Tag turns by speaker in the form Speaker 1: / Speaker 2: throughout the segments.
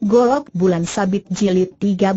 Speaker 1: Golok Bulan Sabit Jilid 13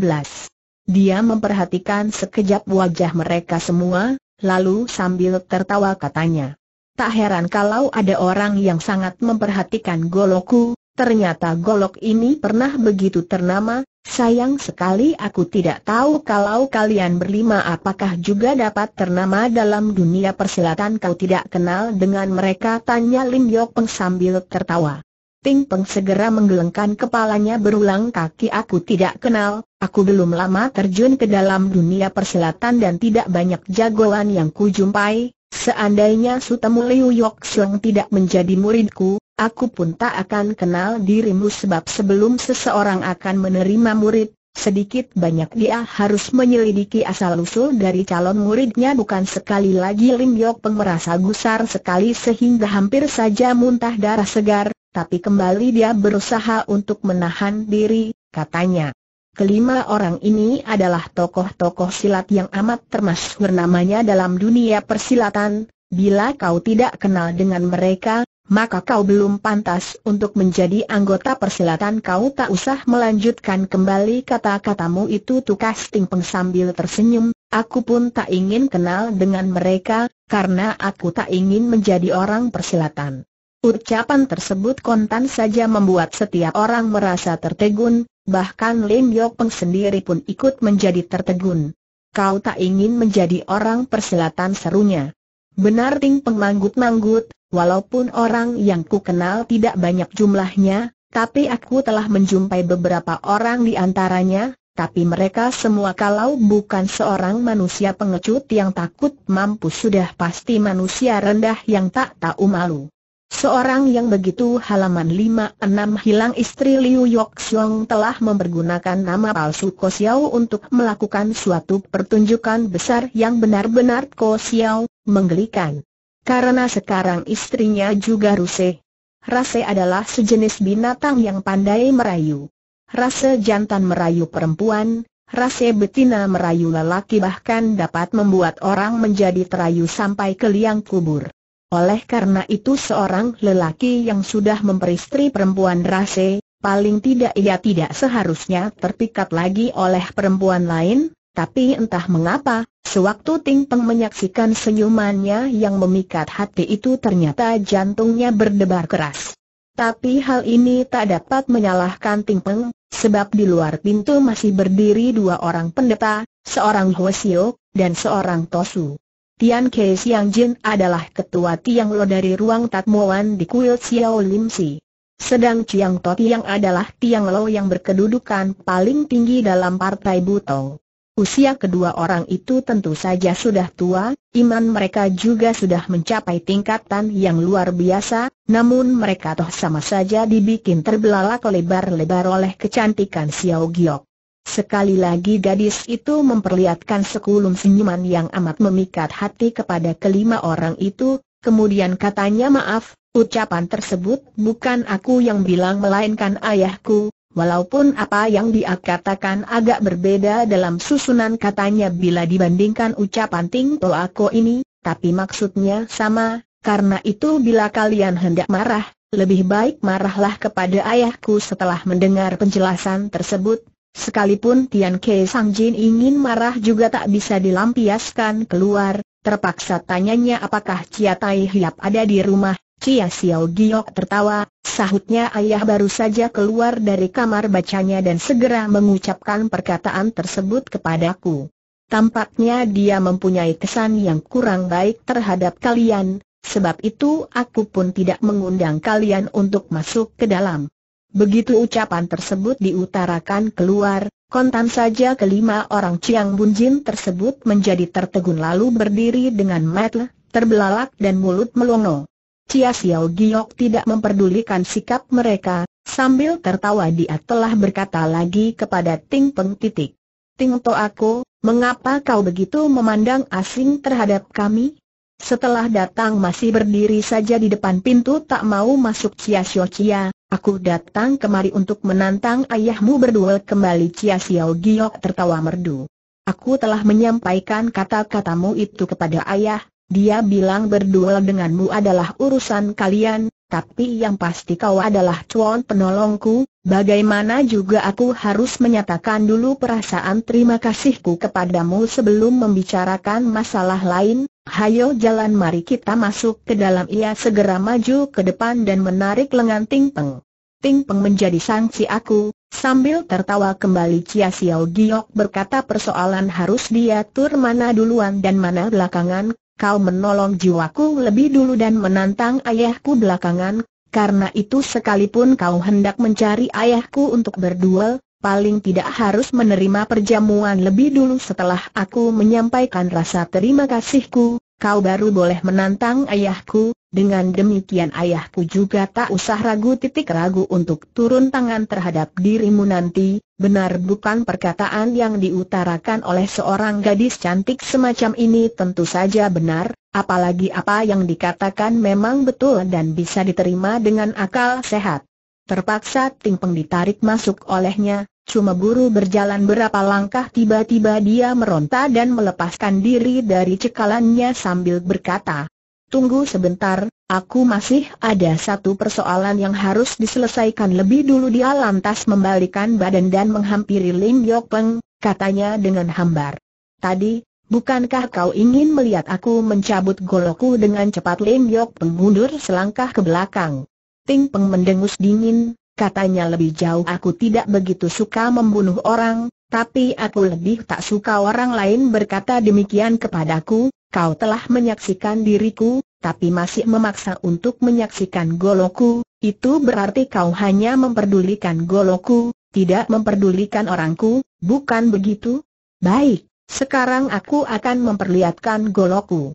Speaker 1: Dia memperhatikan sekejap wajah mereka semua, lalu sambil tertawa katanya Tak heran kalau ada orang yang sangat memperhatikan goloku. ternyata golok ini pernah begitu ternama, sayang sekali aku tidak tahu kalau kalian berlima apakah juga dapat ternama dalam dunia persilatan kau tidak kenal dengan mereka tanya Lim Yok Peng sambil tertawa. Ping Peng segera menggelengkan kepalanya berulang kaki aku tidak kenal, aku belum lama terjun ke dalam dunia perselatan dan tidak banyak jagoan yang kujumpai, seandainya Sutemu Liu Yok Siong tidak menjadi muridku, aku pun tak akan kenal dirimu sebab sebelum seseorang akan menerima murid, Sedikit banyak dia harus menyelidiki asal-usul dari calon muridnya bukan sekali lagi Lim Yok Peng merasa gusar sekali sehingga hampir saja muntah darah segar, tapi kembali dia berusaha untuk menahan diri, katanya. Kelima orang ini adalah tokoh-tokoh silat yang amat termasuk namanya dalam dunia persilatan, Bila kau tidak kenal dengan mereka, maka kau belum pantas untuk menjadi anggota persilatan kau tak usah melanjutkan kembali kata-katamu itu tukas Tingpeng sambil tersenyum, aku pun tak ingin kenal dengan mereka, karena aku tak ingin menjadi orang persilatan. Ucapan tersebut kontan saja membuat setiap orang merasa tertegun, bahkan Lim Yok Peng sendiri pun ikut menjadi tertegun. Kau tak ingin menjadi orang persilatan serunya. Benar Ting Peng manggut walaupun orang yang ku kenal tidak banyak jumlahnya, tapi aku telah menjumpai beberapa orang di antaranya, tapi mereka semua kalau bukan seorang manusia pengecut yang takut mampu sudah pasti manusia rendah yang tak tahu malu. Seorang yang begitu halaman 56 hilang istri Liu Yok Xiong telah mempergunakan nama palsu Ko Xiao untuk melakukan suatu pertunjukan besar yang benar-benar Ko Xiao Menggelikan. Karena sekarang istrinya juga Ruse. Rase adalah sejenis binatang yang pandai merayu. Rase jantan merayu perempuan, rase betina merayu lelaki bahkan dapat membuat orang menjadi terayu sampai ke liang kubur. Oleh karena itu seorang lelaki yang sudah memperistri perempuan rase, paling tidak ia tidak seharusnya terpikat lagi oleh perempuan lain, tapi entah mengapa, sewaktu Ting Peng menyaksikan senyumannya yang memikat hati itu ternyata jantungnya berdebar keras. Tapi hal ini tak dapat menyalahkan Ting Peng, sebab di luar pintu masih berdiri dua orang pendeta, seorang Xiu dan seorang Tosu. Tian Ke Siang Jin adalah ketua Tiang Lo dari ruang tatmuan di kuil Xiao Lim Si. Sedang Chiang To yang adalah Tiang Lo yang berkedudukan paling tinggi dalam partai Butong. Usia kedua orang itu tentu saja sudah tua, iman mereka juga sudah mencapai tingkatan yang luar biasa, namun mereka toh sama saja dibikin terbelalak lebar-lebar oleh kecantikan Xiao Giok. Sekali lagi gadis itu memperlihatkan sekulum senyuman yang amat memikat hati kepada kelima orang itu, kemudian katanya maaf, ucapan tersebut bukan aku yang bilang melainkan ayahku, Walaupun apa yang dia katakan agak berbeda dalam susunan katanya bila dibandingkan ucapan Ting Toako ini, tapi maksudnya sama, karena itu bila kalian hendak marah, lebih baik marahlah kepada ayahku setelah mendengar penjelasan tersebut. Sekalipun Tian Ke Sang Jin ingin marah juga tak bisa dilampiaskan keluar, terpaksa tanyanya apakah Cia Tai Hiap ada di rumah, Cia Xiao Giok tertawa, sahutnya ayah baru saja keluar dari kamar bacanya dan segera mengucapkan perkataan tersebut kepadaku. Tampaknya dia mempunyai kesan yang kurang baik terhadap kalian, sebab itu aku pun tidak mengundang kalian untuk masuk ke dalam. Begitu ucapan tersebut diutarakan keluar, kontan saja kelima orang Ciang Bunjin tersebut menjadi tertegun lalu berdiri dengan mata terbelalak dan mulut melongo. Cia Xiao Giok tidak memperdulikan sikap mereka, sambil tertawa dia telah berkata lagi kepada Ting Peng titik. Ting To aku, mengapa kau begitu memandang asing terhadap kami? Setelah datang masih berdiri saja di depan pintu tak mau masuk Cia Xiao Cia, aku datang kemari untuk menantang ayahmu berduel kembali Cia Xiao Giok tertawa merdu. Aku telah menyampaikan kata-katamu itu kepada ayah, dia bilang berduel denganmu adalah urusan kalian, tapi yang pasti kau adalah cuan penolongku, bagaimana juga aku harus menyatakan dulu perasaan terima kasihku kepadamu sebelum membicarakan masalah lain, hayo jalan mari kita masuk ke dalam ia segera maju ke depan dan menarik lengan Ting Peng. Ting Peng menjadi sanksi aku, sambil tertawa kembali Chia Xiao Giok berkata persoalan harus diatur mana duluan dan mana belakangan, kau menolong jiwaku lebih dulu dan menantang ayahku belakangan, karena itu sekalipun kau hendak mencari ayahku untuk berduel, paling tidak harus menerima perjamuan lebih dulu setelah aku menyampaikan rasa terima kasihku, kau baru boleh menantang ayahku, dengan demikian ayahku juga tak usah ragu titik ragu untuk turun tangan terhadap dirimu nanti, benar bukan perkataan yang diutarakan oleh seorang gadis cantik semacam ini tentu saja benar, apalagi apa yang dikatakan memang betul dan bisa diterima dengan akal sehat. Terpaksa Ting Peng ditarik masuk olehnya, Cuma guru berjalan berapa langkah tiba-tiba dia meronta dan melepaskan diri dari cekalannya sambil berkata, Tunggu sebentar, aku masih ada satu persoalan yang harus diselesaikan lebih dulu dia lantas membalikan badan dan menghampiri Lim Yok Peng, katanya dengan hambar. Tadi, bukankah kau ingin melihat aku mencabut goloku dengan cepat Lim Yok Peng mundur selangkah ke belakang. Ting Peng mendengus dingin, Katanya lebih jauh aku tidak begitu suka membunuh orang, tapi aku lebih tak suka orang lain berkata demikian kepadaku, kau telah menyaksikan diriku, tapi masih memaksa untuk menyaksikan goloku, itu berarti kau hanya memperdulikan goloku, tidak memperdulikan orangku, bukan begitu? Baik, sekarang aku akan memperlihatkan goloku.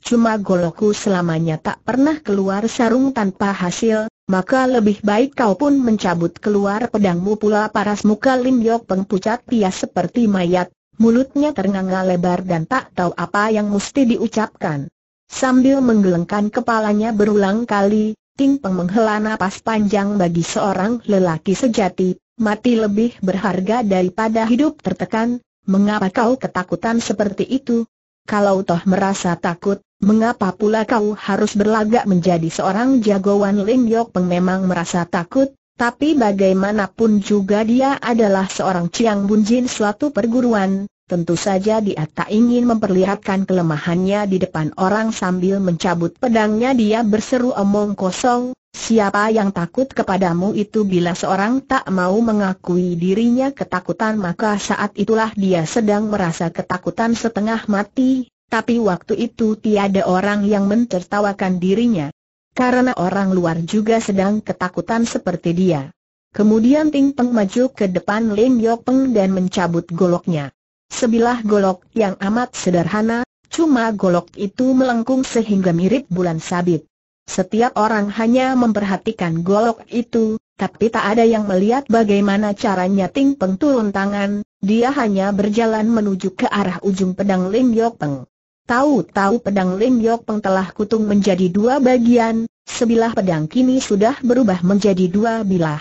Speaker 1: Cuma goloku selamanya tak pernah keluar sarung tanpa hasil, maka lebih baik kau pun mencabut keluar pedangmu pula paras muka Lim Yok Peng pucat pias seperti mayat, mulutnya ternganga lebar dan tak tahu apa yang mesti diucapkan. Sambil menggelengkan kepalanya berulang kali, Ting Peng menghela napas panjang bagi seorang lelaki sejati, mati lebih berharga daripada hidup tertekan, mengapa kau ketakutan seperti itu, kalau toh merasa takut, mengapa pula kau harus berlagak menjadi seorang jagoan Lim Yok Peng memang merasa takut, tapi bagaimanapun juga dia adalah seorang Chiang Bunjin suatu perguruan, tentu saja dia tak ingin memperlihatkan kelemahannya di depan orang sambil mencabut pedangnya dia berseru omong kosong, Siapa yang takut kepadamu itu bila seorang tak mau mengakui dirinya ketakutan maka saat itulah dia sedang merasa ketakutan setengah mati, tapi waktu itu tiada orang yang mentertawakan dirinya. Karena orang luar juga sedang ketakutan seperti dia. Kemudian Ting Peng maju ke depan Lim Yok Peng dan mencabut goloknya. Sebilah golok yang amat sederhana, cuma golok itu melengkung sehingga mirip bulan sabit. Setiap orang hanya memperhatikan golok itu, tapi tak ada yang melihat bagaimana caranya Ting Peng turun tangan, dia hanya berjalan menuju ke arah ujung pedang Lim Yok Peng. Tahu-tahu pedang Lim Yok Peng telah kutung menjadi dua bagian, sebilah pedang kini sudah berubah menjadi dua bilah.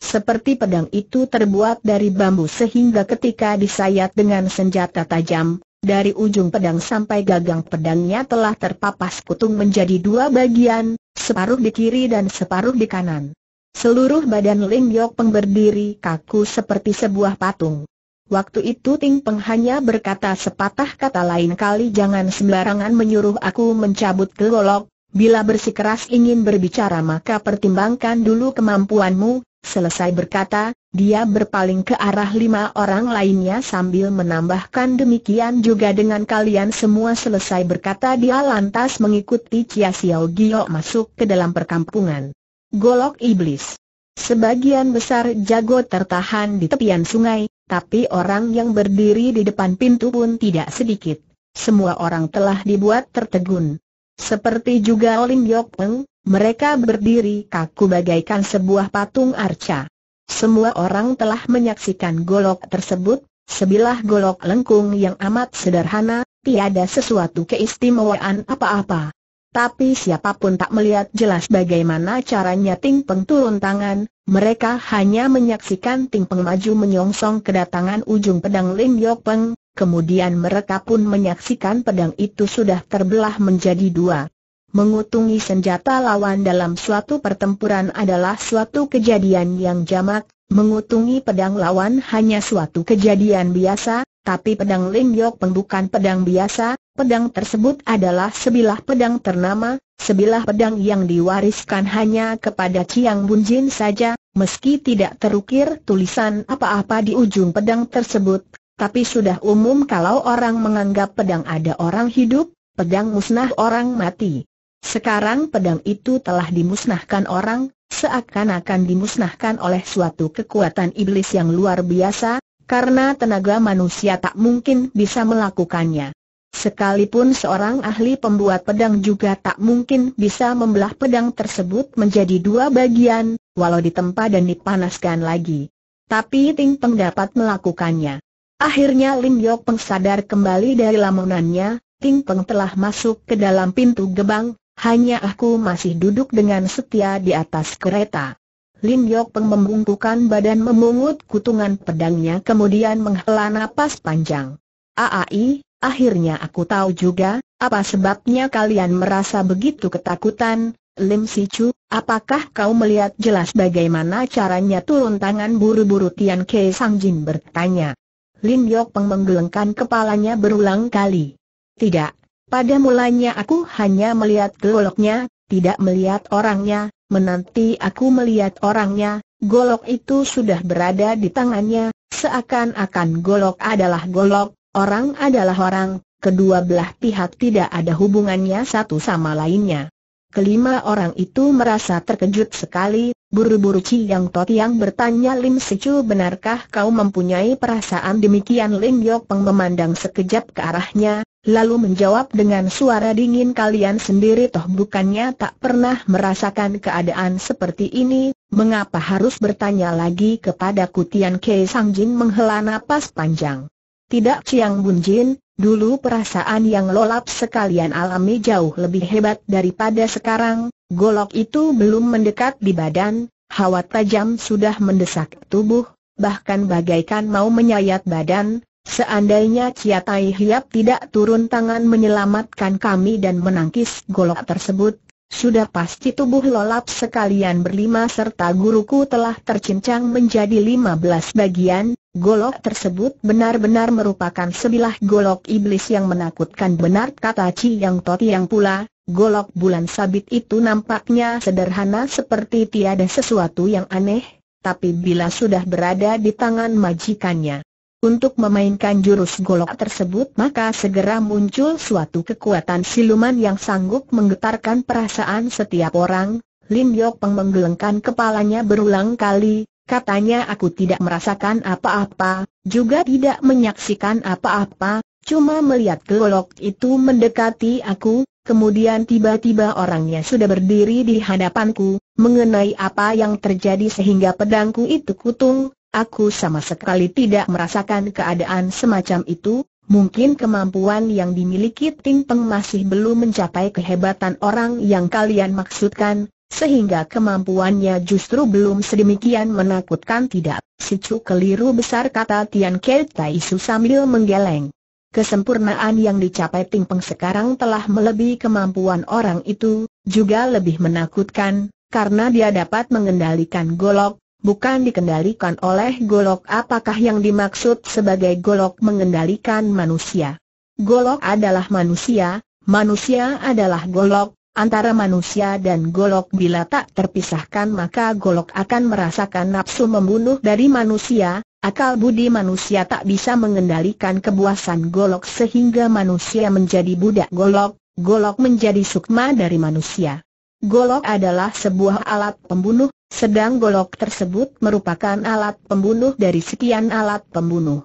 Speaker 1: Seperti pedang itu terbuat dari bambu sehingga ketika disayat dengan senjata tajam, dari ujung pedang sampai gagang pedangnya telah terpapas kutung menjadi dua bagian, separuh di kiri dan separuh di kanan. Seluruh badan Ling Yok Peng berdiri kaku seperti sebuah patung. Waktu itu Ting Peng hanya berkata sepatah kata lain kali jangan sembarangan menyuruh aku mencabut golok, bila bersikeras ingin berbicara maka pertimbangkan dulu kemampuanmu, selesai berkata, dia berpaling ke arah lima orang lainnya sambil menambahkan demikian juga dengan kalian semua selesai berkata dia lantas mengikuti Chia Xiao Gio masuk ke dalam perkampungan. Golok Iblis Sebagian besar jago tertahan di tepian sungai, tapi orang yang berdiri di depan pintu pun tidak sedikit. Semua orang telah dibuat tertegun. Seperti juga Olin Yok Peng, mereka berdiri kaku bagaikan sebuah patung arca. Semua orang telah menyaksikan golok tersebut, sebilah golok lengkung yang amat sederhana, tiada sesuatu keistimewaan apa-apa. Tapi siapapun tak melihat jelas bagaimana caranya Ting Peng turun tangan, mereka hanya menyaksikan Ting Peng maju menyongsong kedatangan ujung pedang Lim Yok Peng, kemudian mereka pun menyaksikan pedang itu sudah terbelah menjadi dua. Mengutungi senjata lawan dalam suatu pertempuran adalah suatu kejadian yang jamak, mengutungi pedang lawan hanya suatu kejadian biasa, tapi pedang Lingyok Peng bukan pedang biasa, pedang tersebut adalah sebilah pedang ternama, sebilah pedang yang diwariskan hanya kepada Chiang Bunjin saja, meski tidak terukir tulisan apa-apa di ujung pedang tersebut, tapi sudah umum kalau orang menganggap pedang ada orang hidup, pedang musnah orang mati. Sekarang pedang itu telah dimusnahkan orang, seakan-akan dimusnahkan oleh suatu kekuatan iblis yang luar biasa, karena tenaga manusia tak mungkin bisa melakukannya. Sekalipun seorang ahli pembuat pedang juga tak mungkin bisa membelah pedang tersebut menjadi dua bagian, walau ditempa dan dipanaskan lagi. Tapi Ting Peng dapat melakukannya. Akhirnya Lim Yok Peng sadar kembali dari lamunannya, Ting Peng telah masuk ke dalam pintu gebang, hanya aku masih duduk dengan setia di atas kereta. Lin Yok Peng membungkukan badan memungut kutungan pedangnya kemudian menghela napas panjang. Aai, akhirnya aku tahu juga, apa sebabnya kalian merasa begitu ketakutan, Lim Si Chu, apakah kau melihat jelas bagaimana caranya turun tangan buru-buru Tian Ke Sang Jin bertanya. Lin Yok Peng menggelengkan kepalanya berulang kali. Tidak, pada mulanya aku hanya melihat goloknya, tidak melihat orangnya, menanti aku melihat orangnya, golok itu sudah berada di tangannya, seakan-akan golok adalah golok, orang adalah orang, kedua belah pihak tidak ada hubungannya satu sama lainnya. Kelima orang itu merasa terkejut sekali, buru-buru Ci Yang Tot yang bertanya Lim Secu benarkah kau mempunyai perasaan demikian Lim Yok Peng memandang sekejap ke arahnya, lalu menjawab dengan suara dingin kalian sendiri toh bukannya tak pernah merasakan keadaan seperti ini, mengapa harus bertanya lagi kepada Kutian Kei Sang Jin menghela napas panjang. Tidak Chiang Bun Jin, dulu perasaan yang lolap sekalian alami jauh lebih hebat daripada sekarang, golok itu belum mendekat di badan, hawa tajam sudah mendesak tubuh, bahkan bagaikan mau menyayat badan, Seandainya Chia Tai Hiap tidak turun tangan menyelamatkan kami dan menangkis golok tersebut, sudah pasti tubuh lolap sekalian berlima serta guruku telah tercincang menjadi 15 bagian, golok tersebut benar-benar merupakan sebilah golok iblis yang menakutkan benar kata Ci Yang Toti yang pula, golok bulan sabit itu nampaknya sederhana seperti tiada sesuatu yang aneh, tapi bila sudah berada di tangan majikannya untuk memainkan jurus golok tersebut maka segera muncul suatu kekuatan siluman yang sanggup menggetarkan perasaan setiap orang. Lim Yok Peng menggelengkan kepalanya berulang kali, katanya aku tidak merasakan apa-apa, juga tidak menyaksikan apa-apa, cuma melihat golok itu mendekati aku, Kemudian tiba-tiba orangnya sudah berdiri di hadapanku, mengenai apa yang terjadi sehingga pedangku itu kutung, Aku sama sekali tidak merasakan keadaan semacam itu, mungkin kemampuan yang dimiliki Ting Peng masih belum mencapai kehebatan orang yang kalian maksudkan, sehingga kemampuannya justru belum sedemikian menakutkan tidak. Si Cu keliru besar kata Tian Ke Tai Su sambil menggeleng. Kesempurnaan yang dicapai Ting Peng sekarang telah melebihi kemampuan orang itu, juga lebih menakutkan, karena dia dapat mengendalikan golok, bukan dikendalikan oleh golok apakah yang dimaksud sebagai golok mengendalikan manusia. Golok adalah manusia, manusia adalah golok, antara manusia dan golok bila tak terpisahkan maka golok akan merasakan nafsu membunuh dari manusia, akal budi manusia tak bisa mengendalikan kebuasan golok sehingga manusia menjadi budak golok, golok menjadi sukma dari manusia. Golok adalah sebuah alat pembunuh, sedang golok tersebut merupakan alat pembunuh dari sekian alat pembunuh.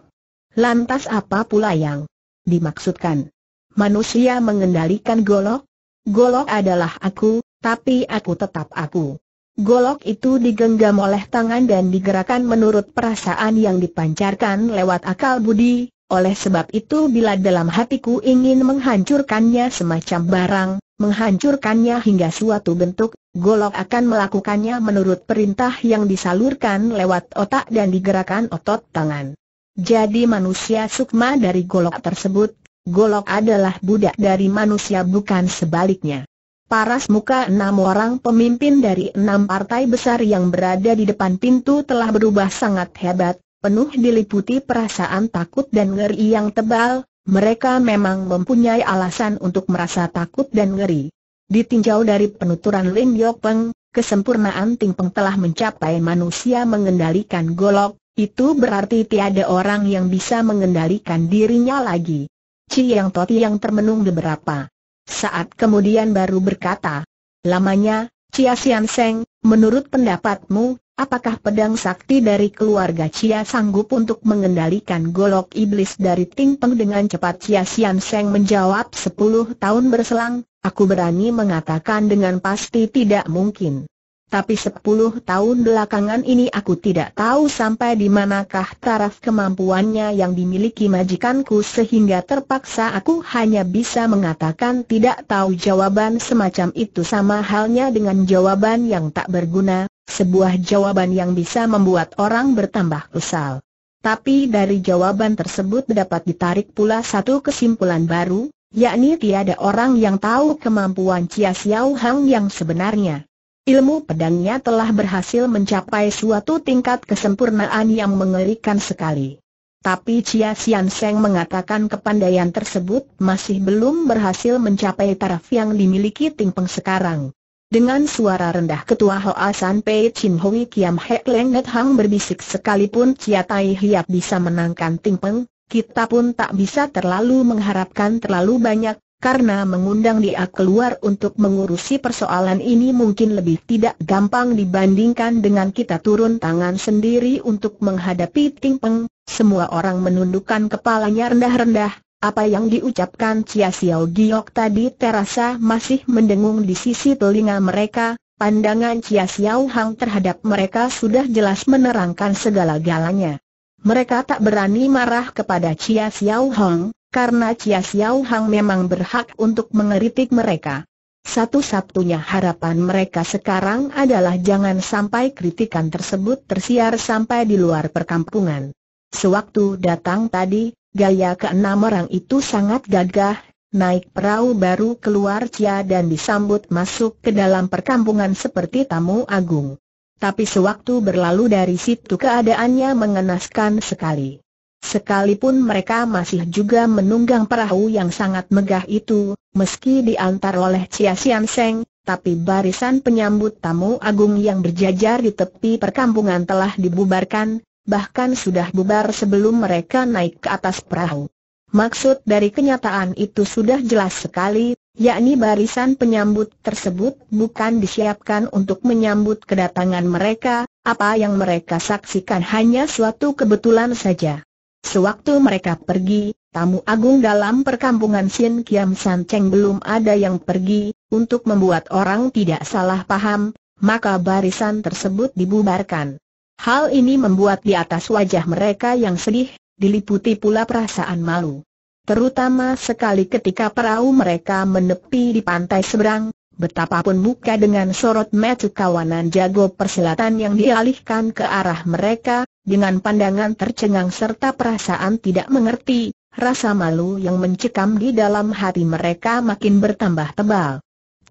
Speaker 1: Lantas apa pula yang dimaksudkan? Manusia mengendalikan golok? Golok adalah aku, tapi aku tetap aku. Golok itu digenggam oleh tangan dan digerakkan menurut perasaan yang dipancarkan lewat akal budi, oleh sebab itu bila dalam hatiku ingin menghancurkannya semacam barang, menghancurkannya hingga suatu bentuk, Golok akan melakukannya menurut perintah yang disalurkan lewat otak dan digerakkan otot tangan. Jadi manusia sukma dari Golok tersebut, Golok adalah budak dari manusia bukan sebaliknya. Paras muka enam orang pemimpin dari enam partai besar yang berada di depan pintu telah berubah sangat hebat, penuh diliputi perasaan takut dan ngeri yang tebal, mereka memang mempunyai alasan untuk merasa takut dan ngeri. Ditinjau dari penuturan Lin Peng, kesempurnaan Ting Peng telah mencapai manusia mengendalikan golok, itu berarti tiada orang yang bisa mengendalikan dirinya lagi. Yang Toti yang termenung beberapa saat kemudian baru berkata, Lamanya, Chia Sian Seng, menurut pendapatmu, Apakah pedang sakti dari keluarga Chia sanggup untuk mengendalikan golok iblis dari ting peng dengan cepat Chia Sian Seng menjawab Sepuluh tahun berselang, aku berani mengatakan dengan pasti tidak mungkin. Tapi sepuluh tahun belakangan ini aku tidak tahu sampai di manakah taraf kemampuannya yang dimiliki majikanku sehingga terpaksa aku hanya bisa mengatakan tidak tahu jawaban semacam itu sama halnya dengan jawaban yang tak berguna, sebuah jawaban yang bisa membuat orang bertambah kesal. Tapi dari jawaban tersebut dapat ditarik pula satu kesimpulan baru, yakni tiada orang yang tahu kemampuan Chia Xiao Hang yang sebenarnya. Ilmu pedangnya telah berhasil mencapai suatu tingkat kesempurnaan yang mengerikan sekali. Tapi Chia Xian Seng mengatakan kepandaian tersebut masih belum berhasil mencapai taraf yang dimiliki Ting Peng sekarang. Dengan suara rendah ketua Hoa San Pei Chin Hui Kiam Hek Leng Net Hang berbisik sekalipun Chia Tai Hiap bisa menangkan Ting Peng, kita pun tak bisa terlalu mengharapkan terlalu banyak, karena mengundang dia keluar untuk mengurusi persoalan ini mungkin lebih tidak gampang dibandingkan dengan kita turun tangan sendiri untuk menghadapi Ting Peng. Semua orang menundukkan kepalanya rendah-rendah, apa yang diucapkan Chia Xiao Giok tadi terasa masih mendengung di sisi telinga mereka, pandangan Chia Xiao Hang terhadap mereka sudah jelas menerangkan segala-galanya. Mereka tak berani marah kepada Chia Xiao Hang, karena Chia Xiao Hang memang berhak untuk mengeritik mereka. Satu-satunya harapan mereka sekarang adalah jangan sampai kritikan tersebut tersiar sampai di luar perkampungan. Sewaktu datang tadi, Gaya keenam orang itu sangat gagah, naik perahu baru keluar Cia dan disambut masuk ke dalam perkampungan seperti tamu agung. Tapi sewaktu berlalu dari situ keadaannya mengenaskan sekali. Sekalipun mereka masih juga menunggang perahu yang sangat megah itu, meski diantar oleh Cia Sian Seng, tapi barisan penyambut tamu agung yang berjajar di tepi perkampungan telah dibubarkan, bahkan sudah bubar sebelum mereka naik ke atas perahu. Maksud dari kenyataan itu sudah jelas sekali, yakni barisan penyambut tersebut bukan disiapkan untuk menyambut kedatangan mereka, apa yang mereka saksikan hanya suatu kebetulan saja. Sewaktu mereka pergi, tamu agung dalam perkampungan Sin Kiam San Cheng belum ada yang pergi, untuk membuat orang tidak salah paham, maka barisan tersebut dibubarkan. Hal ini membuat di atas wajah mereka yang sedih, diliputi pula perasaan malu. Terutama sekali ketika perahu mereka menepi di pantai seberang, betapapun muka dengan sorot metu kawanan jago persilatan yang dialihkan ke arah mereka, dengan pandangan tercengang serta perasaan tidak mengerti, rasa malu yang mencekam di dalam hati mereka makin bertambah tebal.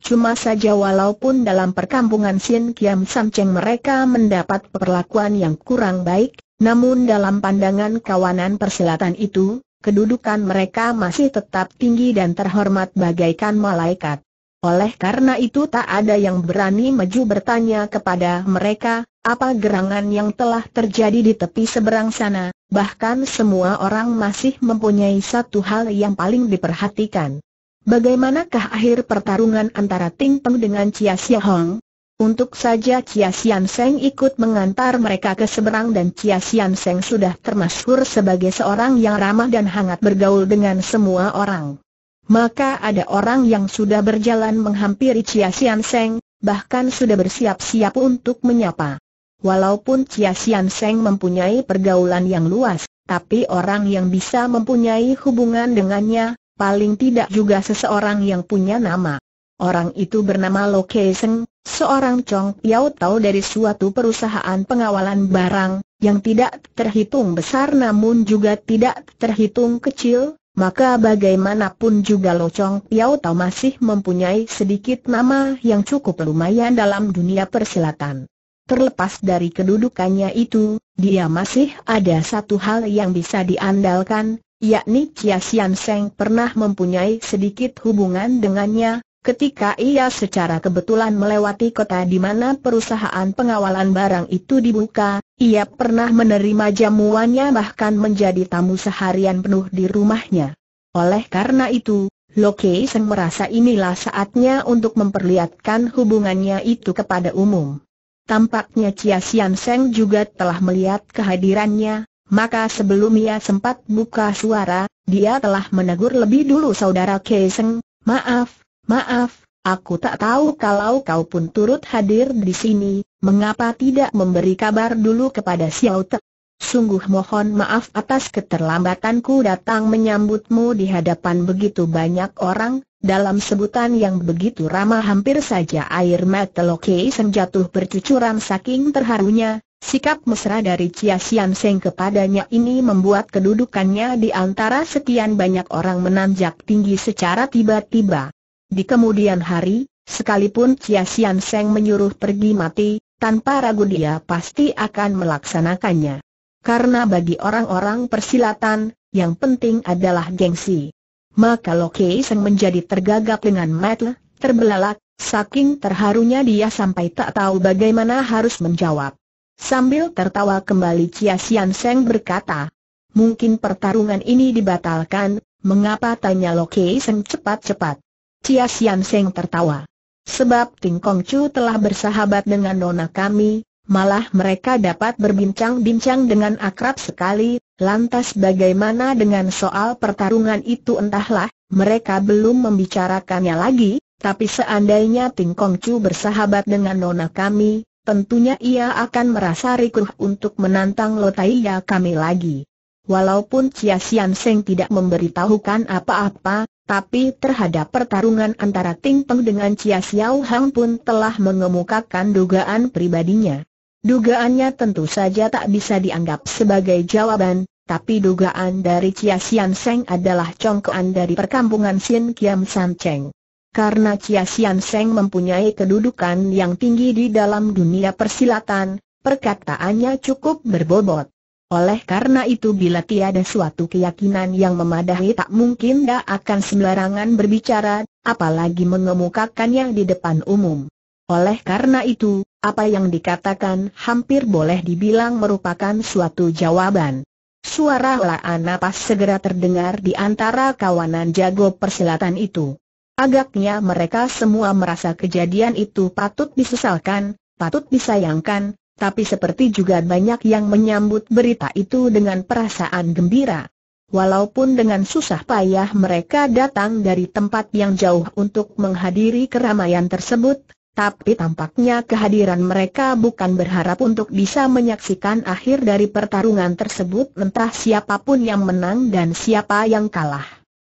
Speaker 1: Cuma saja walaupun dalam perkampungan Sin Kiam Samceng mereka mendapat perlakuan yang kurang baik, namun dalam pandangan kawanan persilatan itu, kedudukan mereka masih tetap tinggi dan terhormat bagaikan malaikat. Oleh karena itu tak ada yang berani maju bertanya kepada mereka, apa gerangan yang telah terjadi di tepi seberang sana, bahkan semua orang masih mempunyai satu hal yang paling diperhatikan. Bagaimanakah akhir pertarungan antara Ting Peng dengan Chia Xia Hong? Untuk saja Chia Xian Seng ikut mengantar mereka ke seberang dan Chia Xian Seng sudah termasyhur sebagai seorang yang ramah dan hangat bergaul dengan semua orang. Maka ada orang yang sudah berjalan menghampiri Chia Xian Seng, bahkan sudah bersiap-siap untuk menyapa. Walaupun Chia Xian Seng mempunyai pergaulan yang luas, tapi orang yang bisa mempunyai hubungan dengannya, paling tidak juga seseorang yang punya nama. Orang itu bernama Lo Keiseng, seorang Chong Piao Tau dari suatu perusahaan pengawalan barang, yang tidak terhitung besar namun juga tidak terhitung kecil, maka bagaimanapun juga Lo Chong Piao Tau masih mempunyai sedikit nama yang cukup lumayan dalam dunia persilatan. Terlepas dari kedudukannya itu, dia masih ada satu hal yang bisa diandalkan, yakni Chia Sian Seng pernah mempunyai sedikit hubungan dengannya, ketika ia secara kebetulan melewati kota di mana perusahaan pengawalan barang itu dibuka, ia pernah menerima jamuannya bahkan menjadi tamu seharian penuh di rumahnya. Oleh karena itu, Loke Seng merasa inilah saatnya untuk memperlihatkan hubungannya itu kepada umum. Tampaknya Chia Sian Seng juga telah melihat kehadirannya, maka sebelum ia sempat buka suara, dia telah menegur lebih dulu saudara Keseng, maaf, maaf, Aku tak tahu kalau kau pun turut hadir di sini, mengapa tidak memberi kabar dulu kepada Xiao Te? sungguh mohon maaf atas keterlambatanku datang menyambutmu di hadapan begitu banyak orang, dalam sebutan yang begitu ramah hampir saja air mata Lokei jatuh bercucuran saking terharunya, sikap mesra dari Chia Sian Seng kepadanya ini membuat kedudukannya di antara sekian banyak orang menanjak tinggi secara tiba-tiba. Di kemudian hari, sekalipun Chia Sian Seng menyuruh pergi mati, tanpa ragu dia pasti akan melaksanakannya. Karena bagi orang-orang persilatan, yang penting adalah gengsi. Maka Loke Seng menjadi tergagap dengan metle, terbelalak, saking terharunya dia sampai tak tahu bagaimana harus menjawab. Sambil tertawa kembali Chia Sian Seng berkata, Mungkin pertarungan ini dibatalkan, mengapa tanya Loke Seng cepat-cepat? Chia Sian Seng tertawa. Sebab Ting Kong Chu telah bersahabat dengan nona kami, malah mereka dapat berbincang-bincang dengan akrab sekali, lantas bagaimana dengan soal pertarungan itu entahlah, mereka belum membicarakannya lagi, tapi seandainya Ting Kong Chu bersahabat dengan nona kami, tentunya ia akan merasa rikuh untuk menantang Lotaiya kami lagi. Walaupun Chia Sian Seng tidak memberitahukan apa-apa, tapi terhadap pertarungan antara Ting Peng dengan Chia Xiao Hang pun telah mengemukakan dugaan pribadinya. Dugaannya tentu saja tak bisa dianggap sebagai jawaban, tapi dugaan dari Chia Sian Seng adalah congkoan dari perkampungan Sin Kiam San Cheng. Karena Chia Sian Seng mempunyai kedudukan yang tinggi di dalam dunia persilatan, perkataannya cukup berbobot. Oleh karena itu bila tiada suatu keyakinan yang memadahi tak mungkin dia akan sembarangan berbicara, apalagi mengemukakannya di depan umum. Oleh karena itu, apa yang dikatakan hampir boleh dibilang merupakan suatu jawaban. Suara helaan napas segera terdengar di antara kawanan jago persilatan itu. Agaknya mereka semua merasa kejadian itu patut disesalkan, patut disayangkan, tapi seperti juga banyak yang menyambut berita itu dengan perasaan gembira. Walaupun dengan susah payah mereka datang dari tempat yang jauh untuk menghadiri keramaian tersebut, tapi tampaknya kehadiran mereka bukan berharap untuk bisa menyaksikan akhir dari pertarungan tersebut entah siapapun yang menang dan siapa yang kalah.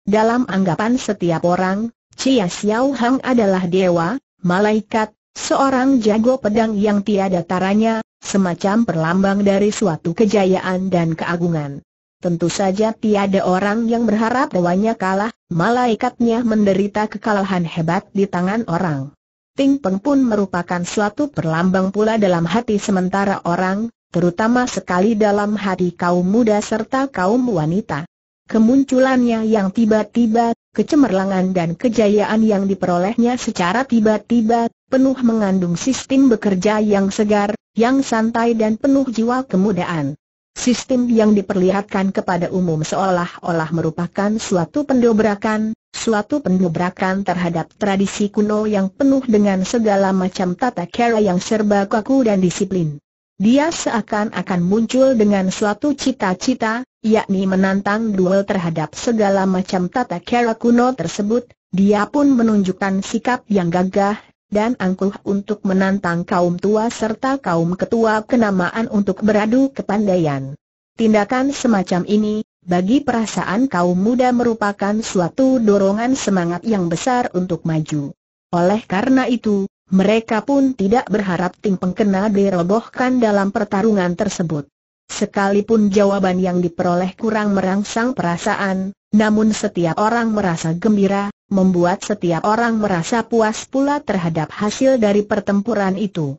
Speaker 1: Dalam anggapan setiap orang, Chia Xiao Hang adalah dewa, malaikat, seorang jago pedang yang tiada taranya, semacam perlambang dari suatu kejayaan dan keagungan. Tentu saja tiada orang yang berharap dewanya kalah, malaikatnya menderita kekalahan hebat di tangan orang. Ting Peng pun merupakan suatu perlambang pula dalam hati sementara orang, terutama sekali dalam hati kaum muda serta kaum wanita. Kemunculannya yang tiba-tiba, kecemerlangan dan kejayaan yang diperolehnya secara tiba-tiba, penuh mengandung sistem bekerja yang segar, yang santai dan penuh jiwa kemudaan. Sistem yang diperlihatkan kepada umum seolah-olah merupakan suatu pendobrakan, suatu penubrakan terhadap tradisi kuno yang penuh dengan segala macam tata cara yang serba kaku dan disiplin. Dia seakan-akan muncul dengan suatu cita-cita, yakni menantang duel terhadap segala macam tata cara kuno tersebut, dia pun menunjukkan sikap yang gagah dan angkuh untuk menantang kaum tua serta kaum ketua kenamaan untuk beradu kepandaian. Tindakan semacam ini, bagi perasaan kaum muda merupakan suatu dorongan semangat yang besar untuk maju. Oleh karena itu, mereka pun tidak berharap tim pengkena dirobohkan dalam pertarungan tersebut. Sekalipun jawaban yang diperoleh kurang merangsang perasaan, namun setiap orang merasa gembira, membuat setiap orang merasa puas pula terhadap hasil dari pertempuran itu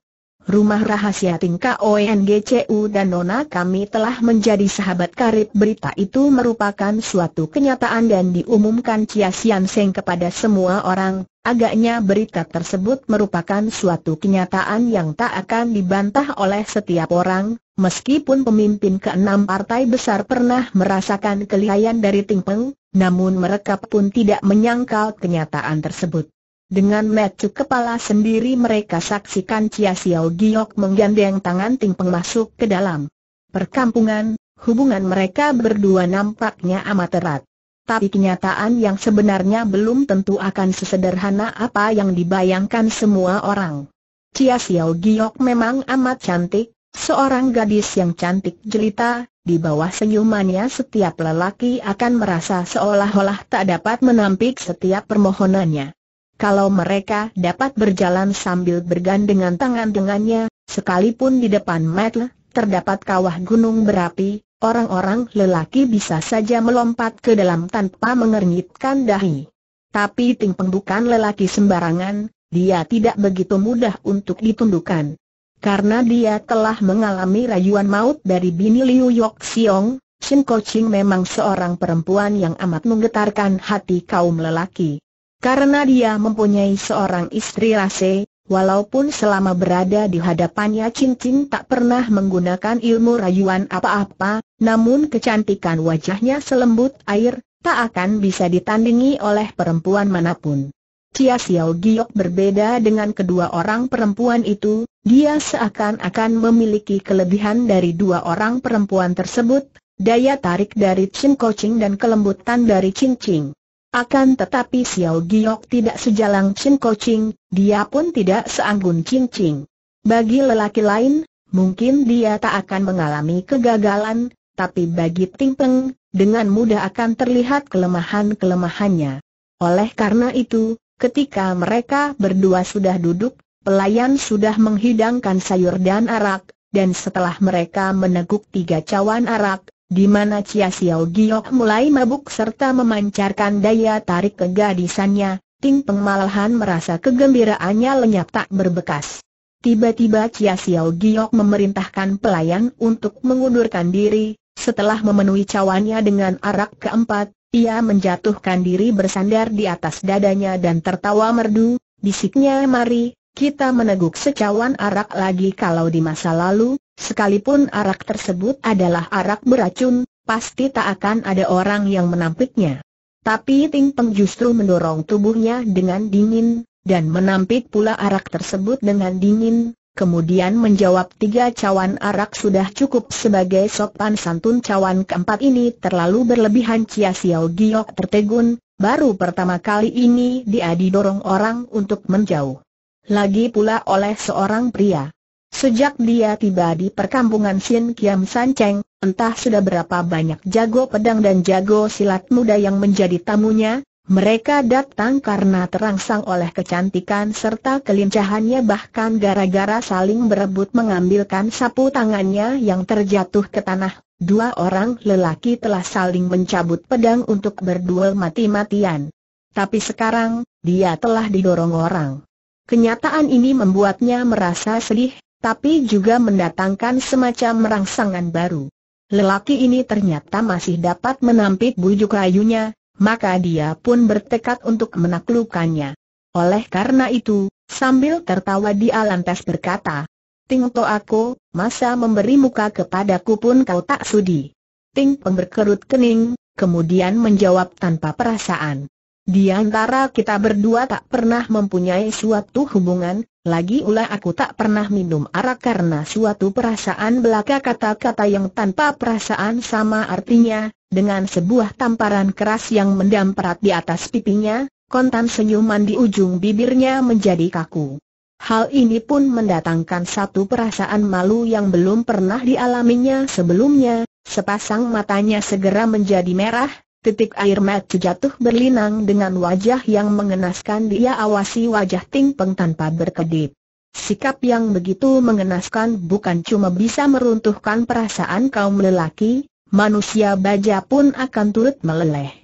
Speaker 1: rumah rahasia Tingka ONGCU dan Nona kami telah menjadi sahabat karib berita itu merupakan suatu kenyataan dan diumumkan Chia Sian Seng kepada semua orang, agaknya berita tersebut merupakan suatu kenyataan yang tak akan dibantah oleh setiap orang, meskipun pemimpin keenam partai besar pernah merasakan kelihayan dari Peng, namun mereka pun tidak menyangkal kenyataan tersebut. Dengan metu kepala sendiri mereka saksikan Chia Xiao Giok menggandeng tangan Ting Peng masuk ke dalam perkampungan, hubungan mereka berdua nampaknya amat erat. Tapi kenyataan yang sebenarnya belum tentu akan sesederhana apa yang dibayangkan semua orang. Chia Xiao Giok memang amat cantik, seorang gadis yang cantik jelita, di bawah senyumannya setiap lelaki akan merasa seolah-olah tak dapat menampik setiap permohonannya. Kalau mereka dapat berjalan sambil bergandengan tangan dengannya, sekalipun di depan Metle, terdapat kawah gunung berapi, orang-orang lelaki bisa saja melompat ke dalam tanpa mengernyitkan dahi. Tapi Ting Peng bukan lelaki sembarangan, dia tidak begitu mudah untuk ditundukkan. Karena dia telah mengalami rayuan maut dari Bini Liu Yok Siong, Shin Ko Ching memang seorang perempuan yang amat menggetarkan hati kaum lelaki. Karena dia mempunyai seorang istri rase, walaupun selama berada di hadapannya cincin tak pernah menggunakan ilmu rayuan apa-apa, namun kecantikan wajahnya selembut air, tak akan bisa ditandingi oleh perempuan manapun. Cia Xiao Giok berbeda dengan kedua orang perempuan itu, dia seakan-akan memiliki kelebihan dari dua orang perempuan tersebut, daya tarik dari Chin Coaching dan kelembutan dari Cincin. Akan tetapi Xiao Giok tidak sejalan Chin Koching, dia pun tidak seanggun Ching Ching. Bagi lelaki lain, mungkin dia tak akan mengalami kegagalan, tapi bagi Ting Peng, dengan mudah akan terlihat kelemahan-kelemahannya. Oleh karena itu, ketika mereka berdua sudah duduk, pelayan sudah menghidangkan sayur dan arak, dan setelah mereka meneguk tiga cawan arak, di mana Chia Xiao Giok mulai mabuk serta memancarkan daya tarik ke gadisannya, Ting Pengmalahan merasa kegembiraannya lenyap tak berbekas. Tiba-tiba Chia Xiao Giok memerintahkan pelayan untuk mengundurkan diri, setelah memenuhi cawannya dengan arak keempat, ia menjatuhkan diri bersandar di atas dadanya dan tertawa merdu, bisiknya mari, kita meneguk secawan arak lagi kalau di masa lalu, Sekalipun arak tersebut adalah arak beracun, pasti tak akan ada orang yang menampiknya. Tapi Ting Peng justru mendorong tubuhnya dengan dingin, dan menampik pula arak tersebut dengan dingin, kemudian menjawab tiga cawan arak sudah cukup sebagai sopan santun cawan keempat ini terlalu berlebihan Cia Xiao Giok tertegun, baru pertama kali ini dia didorong orang untuk menjauh. Lagi pula oleh seorang pria. Sejak dia tiba di perkampungan Sin Kiam San Cheng, entah sudah berapa banyak jago pedang dan jago silat muda yang menjadi tamunya, mereka datang karena terangsang oleh kecantikan serta kelincahannya bahkan gara-gara saling berebut mengambilkan sapu tangannya yang terjatuh ke tanah. Dua orang lelaki telah saling mencabut pedang untuk berduel mati-matian. Tapi sekarang, dia telah didorong orang. Kenyataan ini membuatnya merasa sedih, tapi juga mendatangkan semacam rangsangan baru. Lelaki ini ternyata masih dapat menampik bujuk rayunya, maka dia pun bertekad untuk menaklukkannya. Oleh karena itu, sambil tertawa dia lantas berkata, Ting to aku, masa memberi muka kepadaku pun kau tak sudi. Ting pemberkerut kening, kemudian menjawab tanpa perasaan. Di antara kita berdua tak pernah mempunyai suatu hubungan, lagi ulah aku tak pernah minum arak karena suatu perasaan belaka kata-kata yang tanpa perasaan sama artinya, dengan sebuah tamparan keras yang mendamperat di atas pipinya, kontan senyuman di ujung bibirnya menjadi kaku. Hal ini pun mendatangkan satu perasaan malu yang belum pernah dialaminya sebelumnya, sepasang matanya segera menjadi merah, Titik air mata jatuh berlinang dengan wajah yang mengenaskan dia awasi wajah Ting Peng tanpa berkedip. Sikap yang begitu mengenaskan bukan cuma bisa meruntuhkan perasaan kaum lelaki, manusia baja pun akan turut meleleh.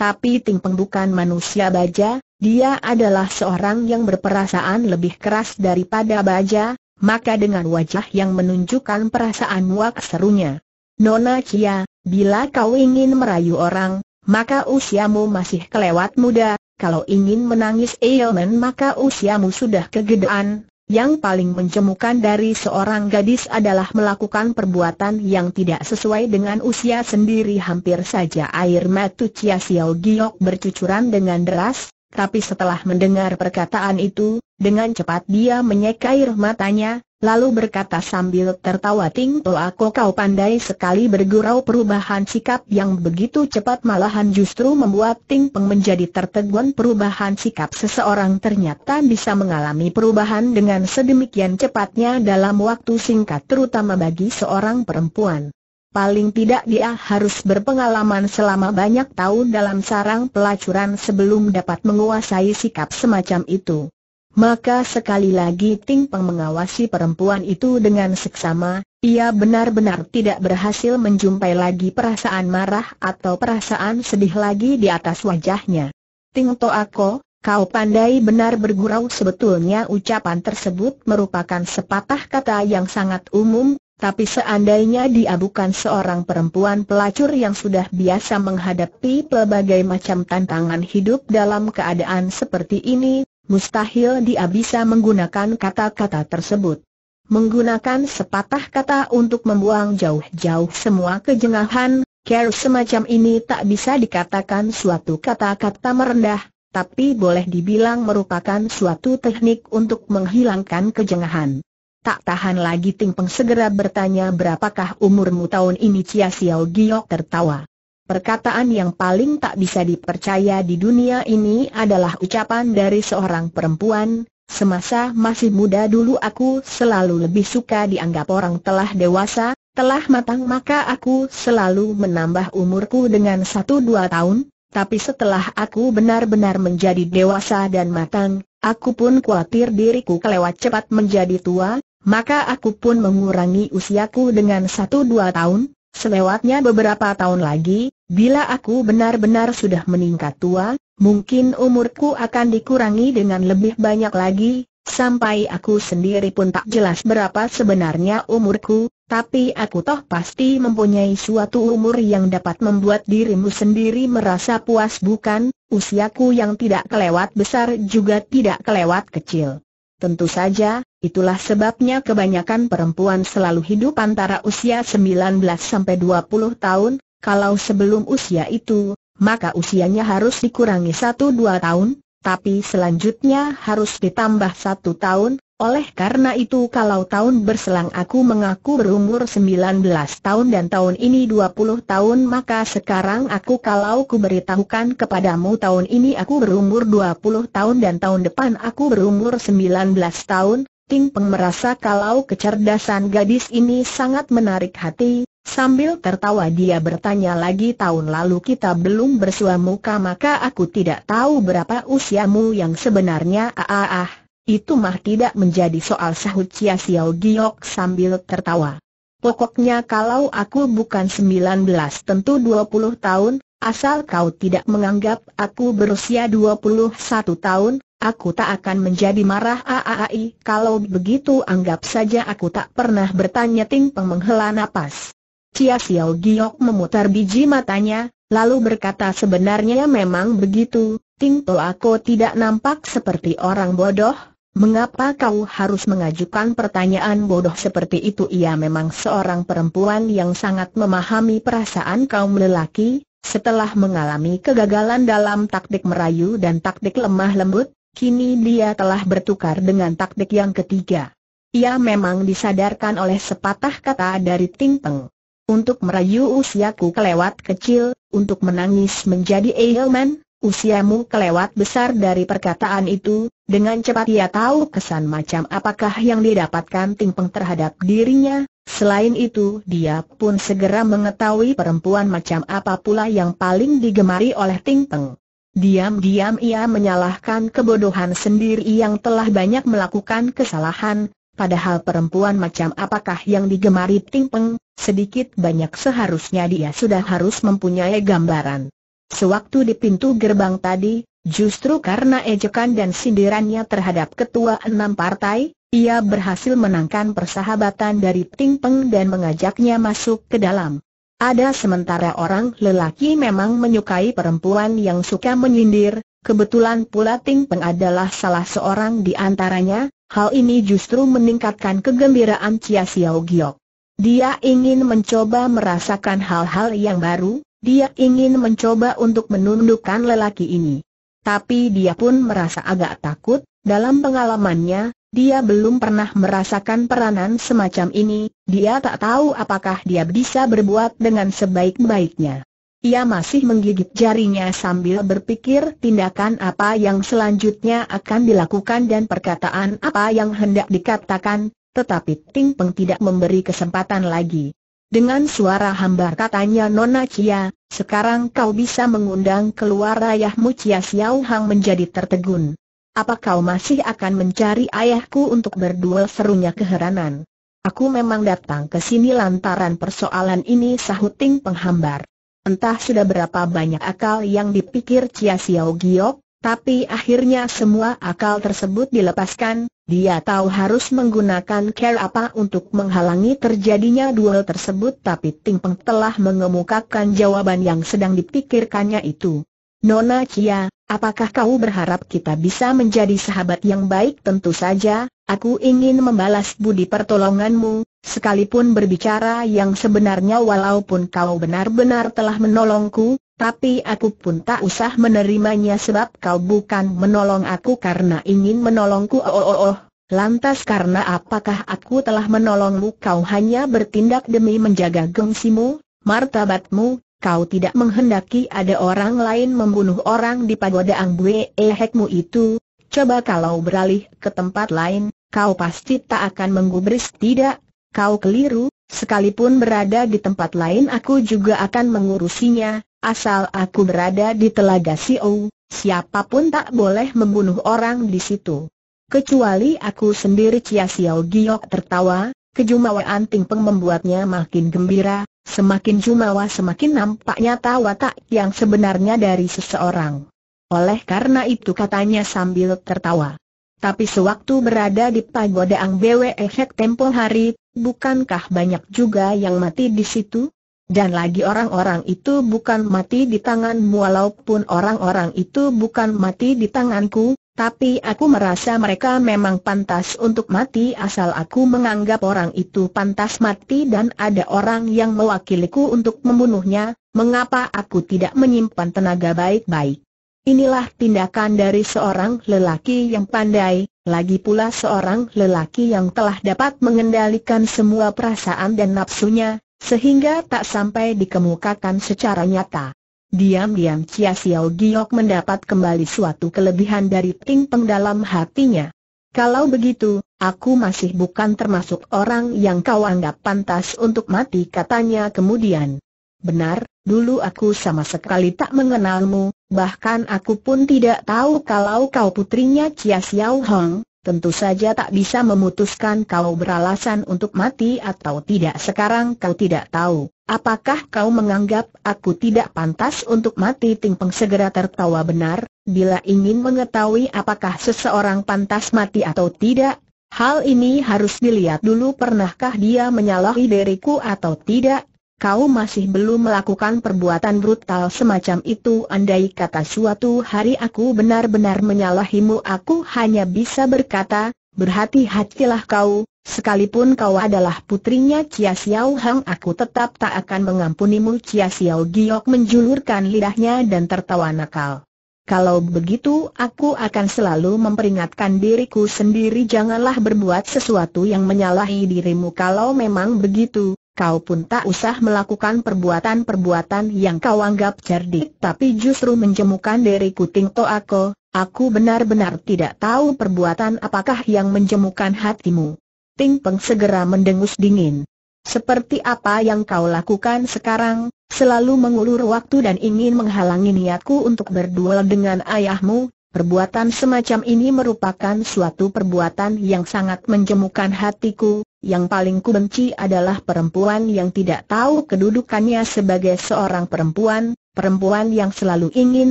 Speaker 1: Tapi Ting Peng bukan manusia baja, dia adalah seorang yang berperasaan lebih keras daripada baja, maka dengan wajah yang menunjukkan perasaan wak serunya. Nona Chia, Bila kau ingin merayu orang, maka usiamu masih kelewat muda, kalau ingin menangis ailment maka usiamu sudah kegedean. Yang paling mencemukan dari seorang gadis adalah melakukan perbuatan yang tidak sesuai dengan usia sendiri hampir saja air mata Cia Xiao Giok bercucuran dengan deras, tapi setelah mendengar perkataan itu, dengan cepat dia menyeka air matanya, lalu berkata sambil tertawa Ting To Ako kau pandai sekali bergurau perubahan sikap yang begitu cepat malahan justru membuat Ting Peng menjadi tertegun perubahan sikap seseorang ternyata bisa mengalami perubahan dengan sedemikian cepatnya dalam waktu singkat terutama bagi seorang perempuan. Paling tidak dia harus berpengalaman selama banyak tahun dalam sarang pelacuran sebelum dapat menguasai sikap semacam itu. Maka sekali lagi Ting Peng mengawasi perempuan itu dengan seksama, ia benar-benar tidak berhasil menjumpai lagi perasaan marah atau perasaan sedih lagi di atas wajahnya. Ting Toako, kau pandai benar bergurau sebetulnya ucapan tersebut merupakan sepatah kata yang sangat umum, tapi seandainya dia bukan seorang perempuan pelacur yang sudah biasa menghadapi pelbagai macam tantangan hidup dalam keadaan seperti ini, Mustahil dia bisa menggunakan kata-kata tersebut. Menggunakan sepatah kata untuk membuang jauh-jauh semua kejengahan, care semacam ini tak bisa dikatakan suatu kata-kata merendah, tapi boleh dibilang merupakan suatu teknik untuk menghilangkan kejengahan. Tak tahan lagi Ting Peng segera bertanya berapakah umurmu tahun ini Cia Xiao Giok tertawa. Perkataan yang paling tak bisa dipercaya di dunia ini adalah ucapan dari seorang perempuan, semasa masih muda dulu aku selalu lebih suka dianggap orang telah dewasa, telah matang maka aku selalu menambah umurku dengan satu dua tahun, tapi setelah aku benar-benar menjadi dewasa dan matang, aku pun khawatir diriku kelewat cepat menjadi tua, maka aku pun mengurangi usiaku dengan satu dua tahun, selewatnya beberapa tahun lagi, Bila aku benar-benar sudah meningkat tua, mungkin umurku akan dikurangi dengan lebih banyak lagi, sampai aku sendiri pun tak jelas berapa sebenarnya umurku, tapi aku toh pasti mempunyai suatu umur yang dapat membuat dirimu sendiri merasa puas bukan, usiaku yang tidak kelewat besar juga tidak kelewat kecil. Tentu saja, Itulah sebabnya kebanyakan perempuan selalu hidup antara usia 19 sampai 20 tahun, kalau sebelum usia itu, maka usianya harus dikurangi 1-2 tahun, tapi selanjutnya harus ditambah 1 tahun, oleh karena itu kalau tahun berselang aku mengaku berumur 19 tahun dan tahun ini 20 tahun maka sekarang aku kalau kuberitahukan kepadamu tahun ini aku berumur 20 tahun dan tahun depan aku berumur 19 tahun, Ting Peng merasa kalau kecerdasan gadis ini sangat menarik hati, Sambil tertawa dia bertanya lagi tahun lalu kita belum bersuamuka muka maka aku tidak tahu berapa usiamu yang sebenarnya ah ah ah. Itu mah tidak menjadi soal sahut Cia Xiao Giok sambil tertawa. Pokoknya kalau aku bukan sembilan belas tentu dua puluh tahun, asal kau tidak menganggap aku berusia dua puluh satu tahun, aku tak akan menjadi marah aaai ah, Kalau begitu anggap saja aku tak pernah bertanya Ting penghela napas. Cia Xiao Giok memutar biji matanya, lalu berkata sebenarnya memang begitu, Ting To aku tidak nampak seperti orang bodoh, mengapa kau harus mengajukan pertanyaan bodoh seperti itu? Ia memang seorang perempuan yang sangat memahami perasaan kaum lelaki, setelah mengalami kegagalan dalam taktik merayu dan taktik lemah lembut, kini dia telah bertukar dengan taktik yang ketiga. Ia memang disadarkan oleh sepatah kata dari Ting Peng untuk merayu usiaku kelewat kecil, untuk menangis menjadi ailman, usiamu kelewat besar dari perkataan itu, dengan cepat ia tahu kesan macam apakah yang didapatkan Ting Peng terhadap dirinya, selain itu dia pun segera mengetahui perempuan macam apa pula yang paling digemari oleh Ting Peng. Diam-diam ia menyalahkan kebodohan sendiri yang telah banyak melakukan kesalahan, Padahal perempuan macam apakah yang digemari Ting Peng? sedikit banyak seharusnya dia sudah harus mempunyai gambaran. Sewaktu di pintu gerbang tadi, justru karena ejekan dan sindirannya terhadap ketua enam partai, ia berhasil menangkan persahabatan dari Ting Peng dan mengajaknya masuk ke dalam. Ada sementara orang lelaki memang menyukai perempuan yang suka menyindir, kebetulan pula Ting Peng adalah salah seorang di antaranya, Hal ini justru meningkatkan kegembiraan Chia Xiao Giok. Dia ingin mencoba merasakan hal-hal yang baru, dia ingin mencoba untuk menundukkan lelaki ini. Tapi dia pun merasa agak takut, dalam pengalamannya, dia belum pernah merasakan peranan semacam ini, dia tak tahu apakah dia bisa berbuat dengan sebaik-baiknya. Ia masih menggigit jarinya sambil berpikir tindakan apa yang selanjutnya akan dilakukan dan perkataan apa yang hendak dikatakan, tetapi Ting Peng tidak memberi kesempatan lagi. Dengan suara hambar katanya Nona Cia, sekarang kau bisa mengundang keluar ayahmu Chia Xiao Hang menjadi tertegun. Apa kau masih akan mencari ayahku untuk berduel serunya keheranan? Aku memang datang ke sini lantaran persoalan ini sahut Ting Peng hambar. Entah sudah berapa banyak akal yang dipikir Chia Xiao Giok, tapi akhirnya semua akal tersebut dilepaskan, dia tahu harus menggunakan care apa untuk menghalangi terjadinya duel tersebut tapi Ting Peng telah mengemukakan jawaban yang sedang dipikirkannya itu. Nona Chia, apakah kau berharap kita bisa menjadi sahabat yang baik? Tentu saja, aku ingin membalas budi pertolonganmu, Sekalipun berbicara yang sebenarnya walaupun kau benar-benar telah menolongku, tapi aku pun tak usah menerimanya sebab kau bukan menolong aku karena ingin menolongku oh oh oh. oh. Lantas karena apakah aku telah menolongmu kau hanya bertindak demi menjaga gengsimu, martabatmu, kau tidak menghendaki ada orang lain membunuh orang di pagoda Angbue Ehekmu itu, coba kalau beralih ke tempat lain, kau pasti tak akan menggubris tidak kau keliru, sekalipun berada di tempat lain aku juga akan mengurusinya, asal aku berada di telaga Siou, siapapun tak boleh membunuh orang di situ. Kecuali aku sendiri Cia Siou Giok tertawa, kejumawaan Ting Peng membuatnya makin gembira, semakin jumawa semakin nampaknya tawa tak yang sebenarnya dari seseorang. Oleh karena itu katanya sambil tertawa. Tapi sewaktu berada di pagoda Ang Bwe Hek tempo hari, bukankah banyak juga yang mati di situ? Dan lagi orang-orang itu bukan mati di tanganmu walaupun orang-orang itu bukan mati di tanganku, tapi aku merasa mereka memang pantas untuk mati asal aku menganggap orang itu pantas mati dan ada orang yang mewakiliku untuk membunuhnya, mengapa aku tidak menyimpan tenaga baik-baik? Inilah tindakan dari seorang lelaki yang pandai, lagi pula seorang lelaki yang telah dapat mengendalikan semua perasaan dan nafsunya, sehingga tak sampai dikemukakan secara nyata. Diam-diam Chia Xiao Giok mendapat kembali suatu kelebihan dari Ting Peng dalam hatinya. Kalau begitu, aku masih bukan termasuk orang yang kau anggap pantas untuk mati katanya kemudian. Benar, dulu aku sama sekali tak mengenalmu, bahkan aku pun tidak tahu kalau kau putrinya Chia Xiao Hong, tentu saja tak bisa memutuskan kau beralasan untuk mati atau tidak sekarang kau tidak tahu. Apakah kau menganggap aku tidak pantas untuk mati? Ting Peng segera tertawa benar, bila ingin mengetahui apakah seseorang pantas mati atau tidak, hal ini harus dilihat dulu pernahkah dia menyalahi diriku atau tidak, kau masih belum melakukan perbuatan brutal semacam itu andai kata suatu hari aku benar-benar menyalahimu aku hanya bisa berkata, berhati-hatilah kau, sekalipun kau adalah putrinya Chia Xiao Hang aku tetap tak akan mengampunimu Chia Xiao Giok menjulurkan lidahnya dan tertawa nakal. Kalau begitu aku akan selalu memperingatkan diriku sendiri janganlah berbuat sesuatu yang menyalahi dirimu kalau memang begitu, kau pun tak usah melakukan perbuatan-perbuatan yang kau anggap cerdik tapi justru menjemukan dari kuting aku. aku benar-benar tidak tahu perbuatan apakah yang menjemukan hatimu. Ting Peng segera mendengus dingin. Seperti apa yang kau lakukan sekarang, selalu mengulur waktu dan ingin menghalangi niatku untuk berduel dengan ayahmu, perbuatan semacam ini merupakan suatu perbuatan yang sangat menjemukan hatiku, yang paling kubenci adalah perempuan yang tidak tahu kedudukannya sebagai seorang perempuan, perempuan yang selalu ingin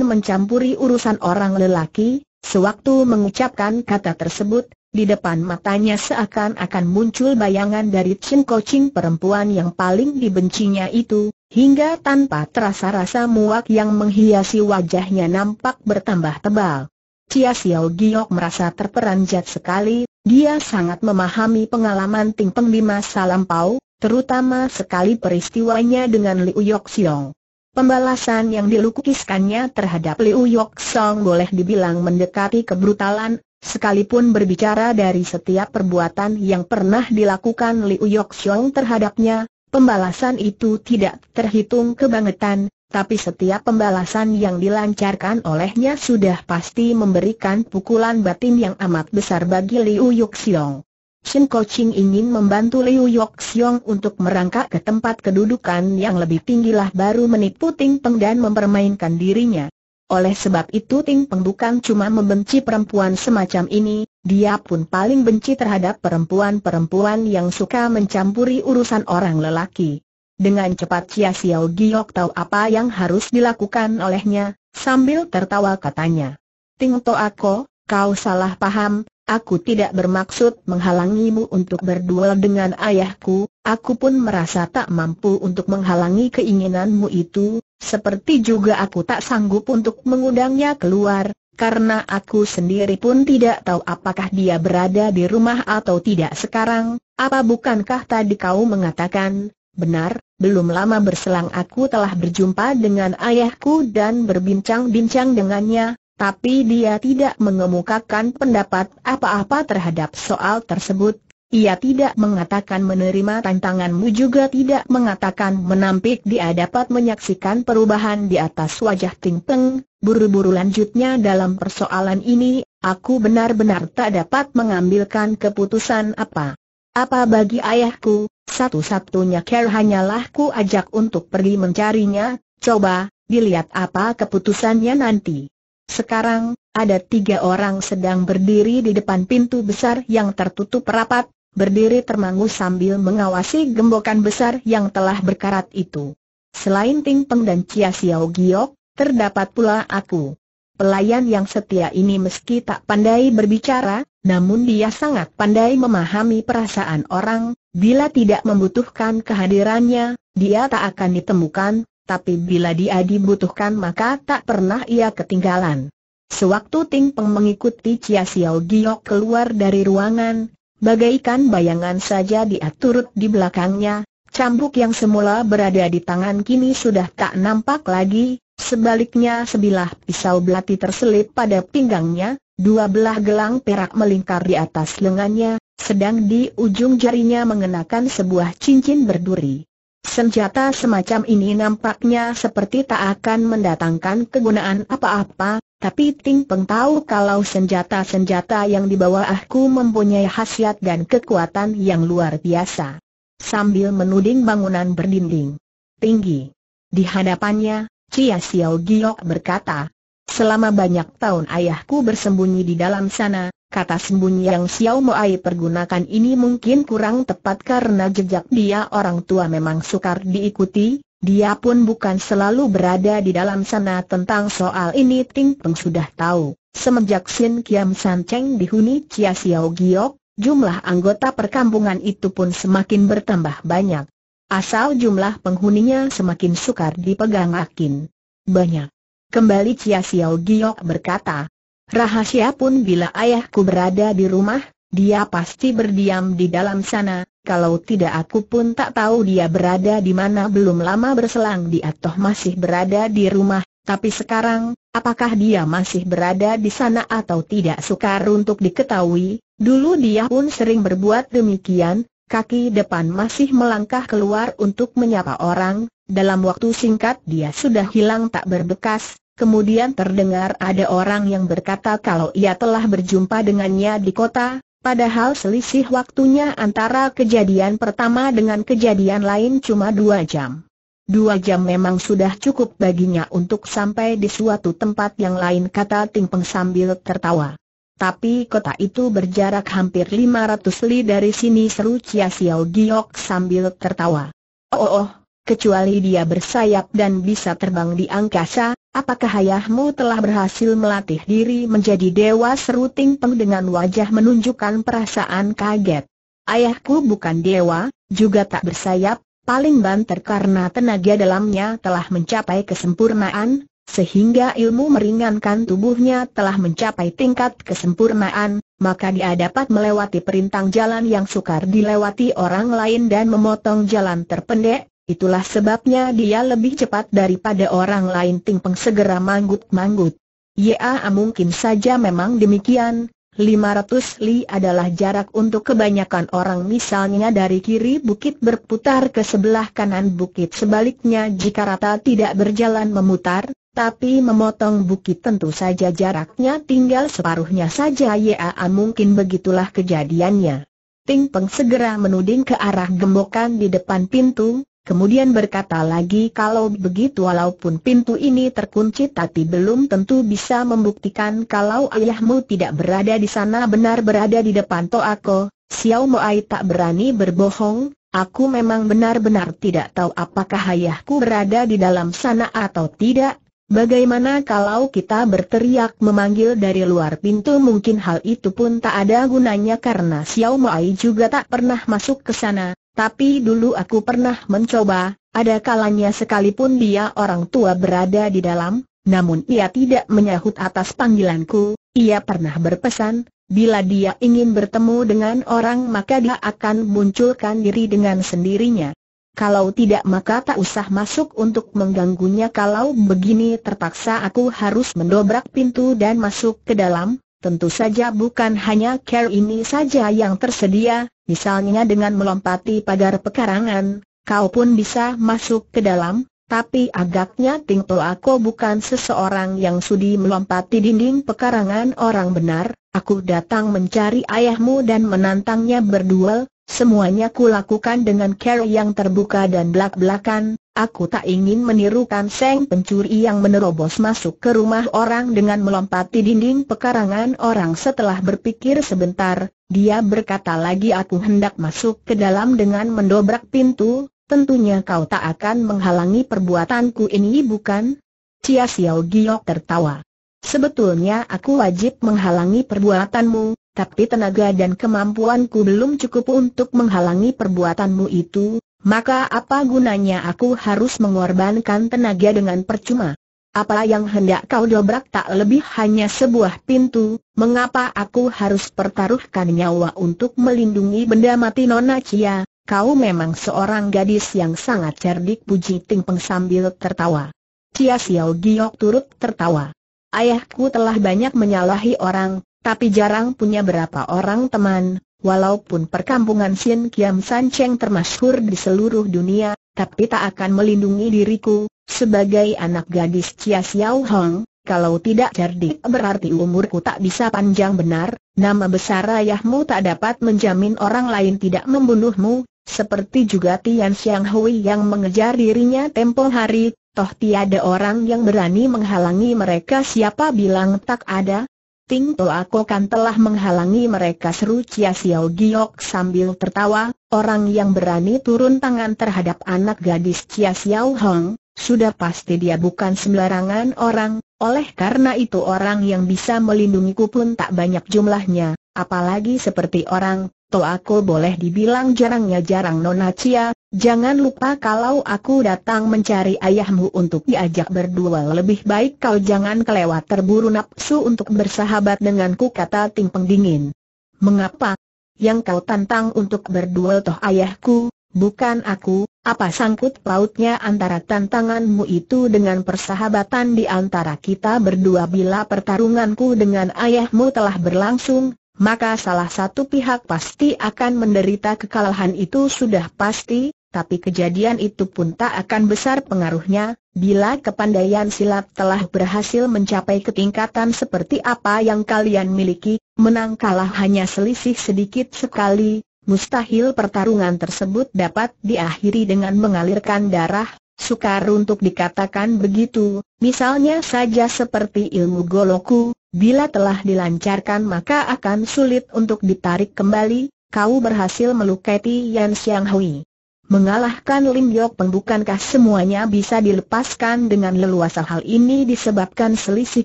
Speaker 1: mencampuri urusan orang lelaki, sewaktu mengucapkan kata tersebut, di depan matanya seakan-akan muncul bayangan dari Chin Kocing perempuan yang paling dibencinya itu, hingga tanpa terasa rasa muak yang menghiasi wajahnya nampak bertambah tebal. Cia Xiao Giok merasa terperanjat sekali, dia sangat memahami pengalaman Ting Peng di Salam Pau, terutama sekali peristiwanya dengan Liu Yok Xiong. Pembalasan yang dilukiskannya terhadap Liu Yok Song boleh dibilang mendekati kebrutalan, sekalipun berbicara dari setiap perbuatan yang pernah dilakukan Liu Yok Song terhadapnya, pembalasan itu tidak terhitung kebangetan, tapi setiap pembalasan yang dilancarkan olehnya sudah pasti memberikan pukulan batin yang amat besar bagi Liu Yuxiong. Shen Koching ingin membantu Liu Yuxiong untuk merangkak ke tempat kedudukan yang lebih tinggilah baru menipu Ting Peng dan mempermainkan dirinya. Oleh sebab itu Ting Peng bukan cuma membenci perempuan semacam ini, dia pun paling benci terhadap perempuan-perempuan yang suka mencampuri urusan orang lelaki. Dengan cepat Chia Xiao Giok tahu apa yang harus dilakukan olehnya, sambil tertawa katanya. Ting To Ako, kau salah paham, aku tidak bermaksud menghalangimu untuk berduel dengan ayahku, aku pun merasa tak mampu untuk menghalangi keinginanmu itu, seperti juga aku tak sanggup untuk mengundangnya keluar, karena aku sendiri pun tidak tahu apakah dia berada di rumah atau tidak sekarang, apa bukankah tadi kau mengatakan, Benar, belum lama berselang aku telah berjumpa dengan ayahku dan berbincang-bincang dengannya, tapi dia tidak mengemukakan pendapat apa-apa terhadap soal tersebut. Ia tidak mengatakan menerima tantanganmu juga tidak mengatakan menampik dia dapat menyaksikan perubahan di atas wajah Ting Peng, buru-buru lanjutnya dalam persoalan ini, aku benar-benar tak dapat mengambilkan keputusan apa. Apa bagi ayahku, satu-satunya care hanyalah ku ajak untuk pergi mencarinya, coba, dilihat apa keputusannya nanti. Sekarang, ada tiga orang sedang berdiri di depan pintu besar yang tertutup rapat, berdiri termangu sambil mengawasi gembokan besar yang telah berkarat itu. Selain Ting Peng dan Chia Xiao Giok, terdapat pula aku. Pelayan yang setia ini meski tak pandai berbicara, namun dia sangat pandai memahami perasaan orang, Bila tidak membutuhkan kehadirannya, dia tak akan ditemukan, tapi bila dia dibutuhkan maka tak pernah ia ketinggalan. Sewaktu Ting Peng mengikuti Chia Xiao Giok keluar dari ruangan, bagaikan bayangan saja dia turut di belakangnya, cambuk yang semula berada di tangan kini sudah tak nampak lagi, sebaliknya sebilah pisau belati terselip pada pinggangnya, dua belah gelang perak melingkar di atas lengannya, sedang di ujung jarinya mengenakan sebuah cincin berduri. Senjata semacam ini nampaknya seperti tak akan mendatangkan kegunaan apa-apa, tapi Ting Peng tahu kalau senjata-senjata yang dibawa aku mempunyai khasiat dan kekuatan yang luar biasa. Sambil menuding bangunan berdinding tinggi. Di hadapannya, cia Xiao Giok berkata, Selama banyak tahun ayahku bersembunyi di dalam sana, Kata sembunyi yang Xiao Moai pergunakan ini mungkin kurang tepat karena jejak dia orang tua memang sukar diikuti, dia pun bukan selalu berada di dalam sana tentang soal ini Ting Peng sudah tahu. Semenjak Xin Kiam San Cheng dihuni Chia Xiao Giok, jumlah anggota perkampungan itu pun semakin bertambah banyak. Asal jumlah penghuninya semakin sukar dipegang akin. Banyak. Kembali Chia Xiao Giok berkata, Rahasia pun bila ayahku berada di rumah, dia pasti berdiam di dalam sana, kalau tidak aku pun tak tahu dia berada di mana belum lama berselang dia toh masih berada di rumah, tapi sekarang, apakah dia masih berada di sana atau tidak sukar untuk diketahui, dulu dia pun sering berbuat demikian, kaki depan masih melangkah keluar untuk menyapa orang, dalam waktu singkat dia sudah hilang tak berbekas, Kemudian terdengar ada orang yang berkata kalau ia telah berjumpa dengannya di kota, padahal selisih waktunya antara kejadian pertama dengan kejadian lain cuma dua jam. Dua jam memang sudah cukup baginya untuk sampai di suatu tempat yang lain kata Ting Peng sambil tertawa. Tapi kota itu berjarak hampir 500 li dari sini seru Chia Siao Giok sambil tertawa. Oh, oh, oh kecuali dia bersayap dan bisa terbang di angkasa, apakah ayahmu telah berhasil melatih diri menjadi dewa seru Ting Peng dengan wajah menunjukkan perasaan kaget. Ayahku bukan dewa, juga tak bersayap, paling banter karena tenaga dalamnya telah mencapai kesempurnaan, sehingga ilmu meringankan tubuhnya telah mencapai tingkat kesempurnaan, maka dia dapat melewati perintang jalan yang sukar dilewati orang lain dan memotong jalan terpendek, Itulah sebabnya dia lebih cepat daripada orang lain Ting Peng segera manggut-manggut. Ya mungkin saja memang demikian, 500 li adalah jarak untuk kebanyakan orang misalnya dari kiri bukit berputar ke sebelah kanan bukit sebaliknya jika rata tidak berjalan memutar, tapi memotong bukit tentu saja jaraknya tinggal separuhnya saja Ya mungkin begitulah kejadiannya. Ting Peng segera menuding ke arah gembokan di depan pintu, Kemudian berkata lagi kalau begitu walaupun pintu ini terkunci tapi belum tentu bisa membuktikan kalau ayahmu tidak berada di sana benar berada di depan toako, Xiao Mo Ai tak berani berbohong, aku memang benar-benar tidak tahu apakah ayahku berada di dalam sana atau tidak, bagaimana kalau kita berteriak memanggil dari luar pintu mungkin hal itu pun tak ada gunanya karena Xiao Mo Ai juga tak pernah masuk ke sana. Tapi dulu aku pernah mencoba, ada kalanya sekalipun dia orang tua berada di dalam, namun ia tidak menyahut atas panggilanku, ia pernah berpesan, bila dia ingin bertemu dengan orang maka dia akan munculkan diri dengan sendirinya. Kalau tidak maka tak usah masuk untuk mengganggunya kalau begini terpaksa aku harus mendobrak pintu dan masuk ke dalam, tentu saja bukan hanya care ini saja yang tersedia, Misalnya dengan melompati pagar pekarangan, kau pun bisa masuk ke dalam, tapi agaknya Ting aku bukan seseorang yang sudi melompati dinding pekarangan orang benar, aku datang mencari ayahmu dan menantangnya berduel, semuanya kulakukan dengan care yang terbuka dan belak-belakan, aku tak ingin menirukan seng pencuri yang menerobos masuk ke rumah orang dengan melompati dinding pekarangan orang setelah berpikir sebentar, dia berkata lagi aku hendak masuk ke dalam dengan mendobrak pintu, tentunya kau tak akan menghalangi perbuatanku ini bukan? Cia Xiao Giok tertawa. Sebetulnya aku wajib menghalangi perbuatanmu, tapi tenaga dan kemampuanku belum cukup untuk menghalangi perbuatanmu itu, maka apa gunanya aku harus mengorbankan tenaga dengan percuma? Apa yang hendak kau dobrak tak lebih hanya sebuah pintu, mengapa aku harus pertaruhkan nyawa untuk melindungi benda mati Nona Cia, kau memang seorang gadis yang sangat cerdik puji Ting Peng sambil tertawa. Cia Xiao Giok turut tertawa. Ayahku telah banyak menyalahi orang, tapi jarang punya berapa orang teman, Walaupun perkampungan Xin Kiam San Cheng termasyhur di seluruh dunia, tapi tak akan melindungi diriku, sebagai anak gadis Chia Xiao Hong, kalau tidak cerdik berarti umurku tak bisa panjang benar, nama besar ayahmu tak dapat menjamin orang lain tidak membunuhmu, seperti juga Tian Xiang Hui yang mengejar dirinya tempo hari, toh tiada orang yang berani menghalangi mereka siapa bilang tak ada, Ting Toa kan telah menghalangi mereka seru Cia Xiao Giok sambil tertawa, orang yang berani turun tangan terhadap anak gadis Cia Xiao Hong, sudah pasti dia bukan sembarangan orang, oleh karena itu orang yang bisa melindungiku pun tak banyak jumlahnya, apalagi seperti orang toh aku boleh dibilang jarangnya jarang Nona Cia, jangan lupa kalau aku datang mencari ayahmu untuk diajak berdua lebih baik kau jangan kelewat terburu nafsu untuk bersahabat denganku kata Ting Pengdingin. Mengapa? Yang kau tantang untuk berdua toh ayahku, bukan aku, apa sangkut pautnya antara tantanganmu itu dengan persahabatan di antara kita berdua bila pertarunganku dengan ayahmu telah berlangsung, maka salah satu pihak pasti akan menderita kekalahan itu sudah pasti, tapi kejadian itu pun tak akan besar pengaruhnya, bila kepandaian silat telah berhasil mencapai ketingkatan seperti apa yang kalian miliki, menang kalah hanya selisih sedikit sekali, mustahil pertarungan tersebut dapat diakhiri dengan mengalirkan darah, sukar untuk dikatakan begitu, misalnya saja seperti ilmu goloku, Bila telah dilancarkan maka akan sulit untuk ditarik kembali, kau berhasil melukai Tian Xiang Hui. Mengalahkan Lim Yok Peng bukankah semuanya bisa dilepaskan dengan leluasa hal ini disebabkan selisih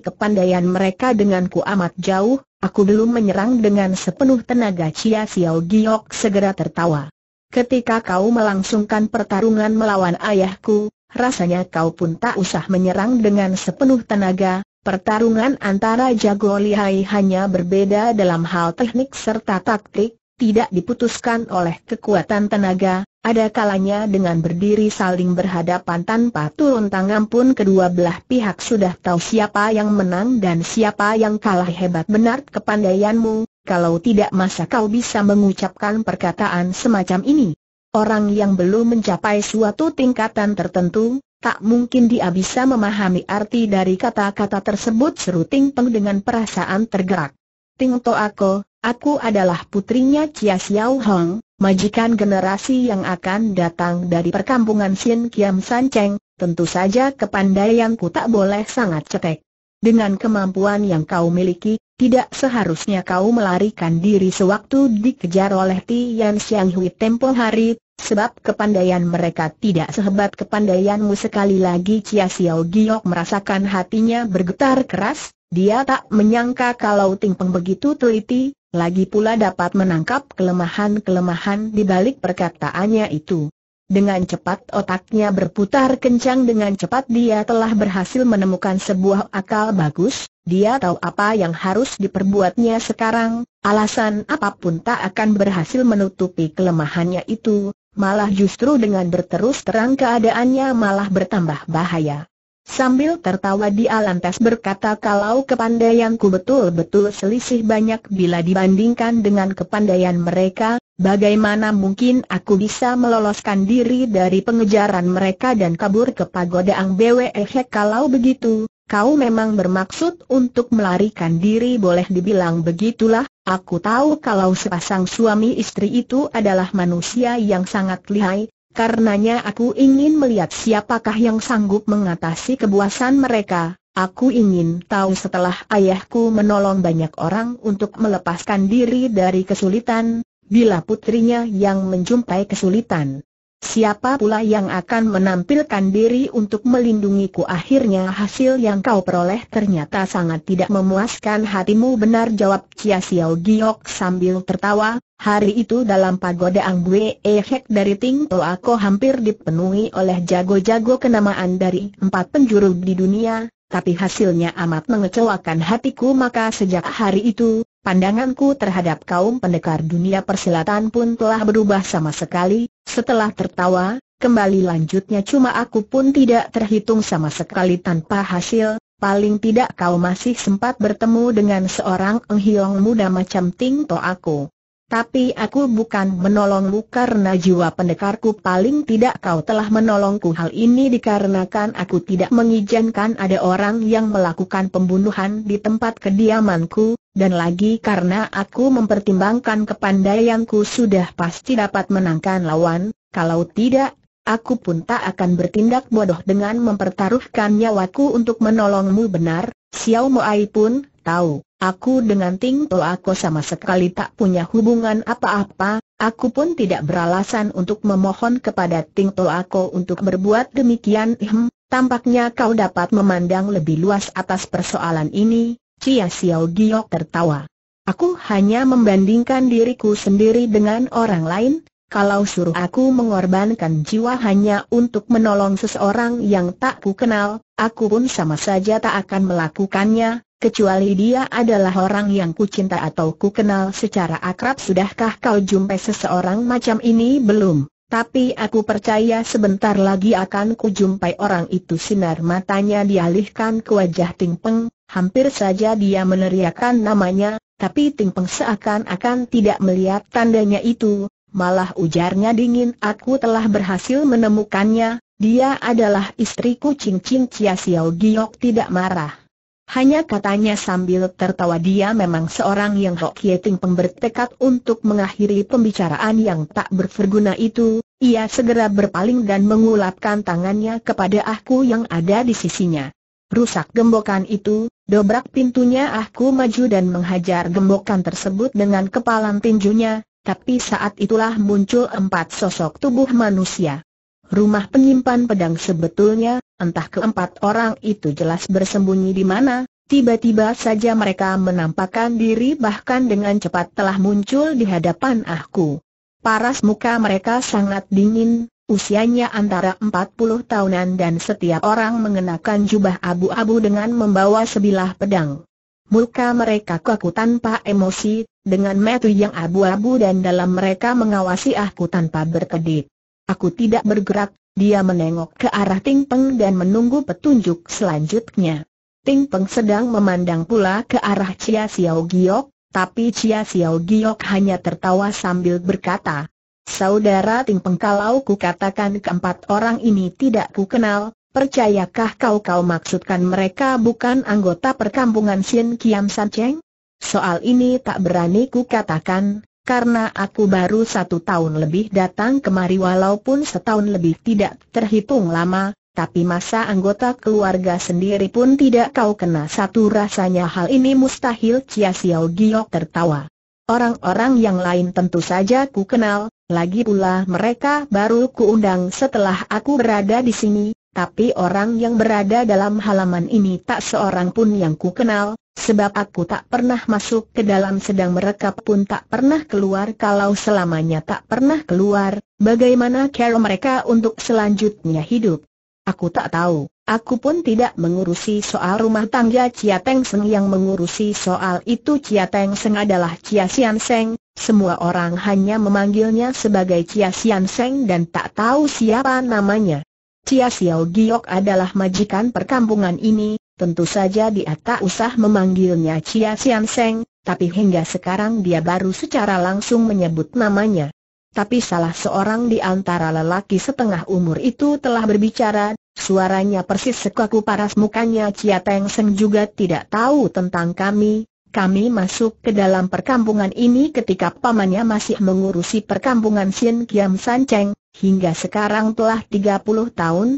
Speaker 1: kepandaian mereka denganku amat jauh, aku belum menyerang dengan sepenuh tenaga Chia Xiao Giok segera tertawa. Ketika kau melangsungkan pertarungan melawan ayahku, rasanya kau pun tak usah menyerang dengan sepenuh tenaga, Pertarungan antara jago lihai hanya berbeda dalam hal teknik serta taktik, tidak diputuskan oleh kekuatan tenaga, ada kalanya dengan berdiri saling berhadapan tanpa turun tangan pun kedua belah pihak sudah tahu siapa yang menang dan siapa yang kalah hebat benar kepandaianmu, kalau tidak masa kau bisa mengucapkan perkataan semacam ini. Orang yang belum mencapai suatu tingkatan tertentu, tak mungkin dia bisa memahami arti dari kata-kata tersebut seru Ting Peng dengan perasaan tergerak. Ting To Ako, aku adalah putrinya Chia Xiao Hong, majikan generasi yang akan datang dari perkampungan Xin Kiam San Cheng, tentu saja kepandaianku tak boleh sangat cetek. Dengan kemampuan yang kau miliki, tidak seharusnya kau melarikan diri sewaktu dikejar oleh Tian Xiang Hui tempo hari, Sebab kepandaian mereka tidak sehebat kepandaianmu sekali lagi Chia Xiao Giok merasakan hatinya bergetar keras, dia tak menyangka kalau Ting Peng begitu teliti, lagi pula dapat menangkap kelemahan-kelemahan di balik perkataannya itu. Dengan cepat otaknya berputar kencang dengan cepat dia telah berhasil menemukan sebuah akal bagus, dia tahu apa yang harus diperbuatnya sekarang, alasan apapun tak akan berhasil menutupi kelemahannya itu, malah justru dengan berterus terang keadaannya malah bertambah bahaya. Sambil tertawa Di Alantas berkata kalau kepandaianku betul-betul selisih banyak bila dibandingkan dengan kepandaian mereka, bagaimana mungkin aku bisa meloloskan diri dari pengejaran mereka dan kabur ke pagoda Ang Bwe kalau begitu, kau memang bermaksud untuk melarikan diri boleh dibilang begitulah, aku tahu kalau sepasang suami istri itu adalah manusia yang sangat lihai, karenanya aku ingin melihat siapakah yang sanggup mengatasi kebuasan mereka. Aku ingin tahu setelah ayahku menolong banyak orang untuk melepaskan diri dari kesulitan, bila putrinya yang menjumpai kesulitan, Siapa pula yang akan menampilkan diri untuk melindungiku akhirnya hasil yang kau peroleh ternyata sangat tidak memuaskan hatimu benar jawab Chia Xiao Giok sambil tertawa, hari itu dalam pagoda Angbue Ehek dari Ting aku hampir dipenuhi oleh jago-jago kenamaan dari empat penjuru di dunia, tapi hasilnya amat mengecewakan hatiku maka sejak hari itu, Pandanganku terhadap kaum pendekar dunia persilatan pun telah berubah sama sekali, setelah tertawa, kembali lanjutnya cuma aku pun tidak terhitung sama sekali tanpa hasil, paling tidak kau masih sempat bertemu dengan seorang enghiong muda macam Ting To aku. Tapi aku bukan menolongmu karena jiwa pendekarku paling tidak kau telah menolongku hal ini dikarenakan aku tidak mengizinkan ada orang yang melakukan pembunuhan di tempat kediamanku, dan lagi karena aku mempertimbangkan kepandaianku sudah pasti dapat menangkan lawan, kalau tidak, aku pun tak akan bertindak bodoh dengan mempertaruhkan nyawaku untuk menolongmu benar, Xiao Moai pun tahu Aku dengan Ting To aku sama sekali tak punya hubungan apa-apa, aku pun tidak beralasan untuk memohon kepada Ting To aku untuk berbuat demikian. Hmm, tampaknya kau dapat memandang lebih luas atas persoalan ini, Cia Xiao Giok tertawa. Aku hanya membandingkan diriku sendiri dengan orang lain, kalau suruh aku mengorbankan jiwa hanya untuk menolong seseorang yang tak ku kenal, aku pun sama saja tak akan melakukannya, kecuali dia adalah orang yang ku cinta atau ku kenal secara akrab. Sudahkah kau jumpai seseorang macam ini belum? Tapi aku percaya sebentar lagi akan kujumpai orang itu sinar matanya dialihkan ke wajah Ting Peng, hampir saja dia meneriakkan namanya, tapi Ting Peng seakan-akan tidak melihat tandanya itu, malah ujarnya dingin aku telah berhasil menemukannya, dia adalah istriku Cing Cing Chia Xiao Giok tidak marah. Hanya katanya sambil tertawa dia memang seorang yang Yeting pembertekad untuk mengakhiri pembicaraan yang tak berverguna itu, ia segera berpaling dan mengulapkan tangannya kepada aku yang ada di sisinya. Rusak gembokan itu, dobrak pintunya aku maju dan menghajar gembokan tersebut dengan kepalan tinjunya, tapi saat itulah muncul empat sosok tubuh manusia. Rumah penyimpan pedang sebetulnya Entah keempat orang itu jelas bersembunyi di mana, tiba-tiba saja mereka menampakkan diri bahkan dengan cepat telah muncul di hadapan aku. Paras muka mereka sangat dingin, usianya antara 40 tahunan dan setiap orang mengenakan jubah abu-abu dengan membawa sebilah pedang. Muka mereka kaku tanpa emosi, dengan metu yang abu-abu dan dalam mereka mengawasi aku tanpa berkedip. Aku tidak bergerak, dia menengok ke arah Ting Peng dan menunggu petunjuk selanjutnya. Ting Peng sedang memandang pula ke arah Chia Xiao Giok, tapi Chia Xiao Giok hanya tertawa sambil berkata, Saudara Ting Peng kalau ku katakan keempat orang ini tidak ku kenal, percayakah kau kau maksudkan mereka bukan anggota perkampungan Xin Kiam San Cheng? Soal ini tak berani ku katakan." karena aku baru satu tahun lebih datang kemari walaupun setahun lebih tidak terhitung lama, tapi masa anggota keluarga sendiri pun tidak kau kena satu rasanya hal ini mustahil Chia Xiao Giok tertawa. Orang-orang yang lain tentu saja ku kenal, lagi pula mereka baru ku undang setelah aku berada di sini, tapi orang yang berada dalam halaman ini tak seorang pun yang ku kenal, sebab aku tak pernah masuk ke dalam sedang mereka pun tak pernah keluar kalau selamanya tak pernah keluar, bagaimana cara mereka untuk selanjutnya hidup? Aku tak tahu, aku pun tidak mengurusi soal rumah tangga Cia Teng Seng yang mengurusi soal itu Cia Teng Seng adalah Cia Sian Seng, semua orang hanya memanggilnya sebagai Cia Sian Seng dan tak tahu siapa namanya. Cia Xiao Giok adalah majikan perkampungan ini, tentu saja dia tak usah memanggilnya Cia Xian Seng, tapi hingga sekarang dia baru secara langsung menyebut namanya. Tapi salah seorang di antara lelaki setengah umur itu telah berbicara, suaranya persis sekaku paras mukanya Cia Teng Seng juga tidak tahu tentang kami, kami masuk ke dalam perkampungan ini ketika pamannya masih mengurusi perkampungan Sin Kiam San Cheng, hingga sekarang telah 30 tahun.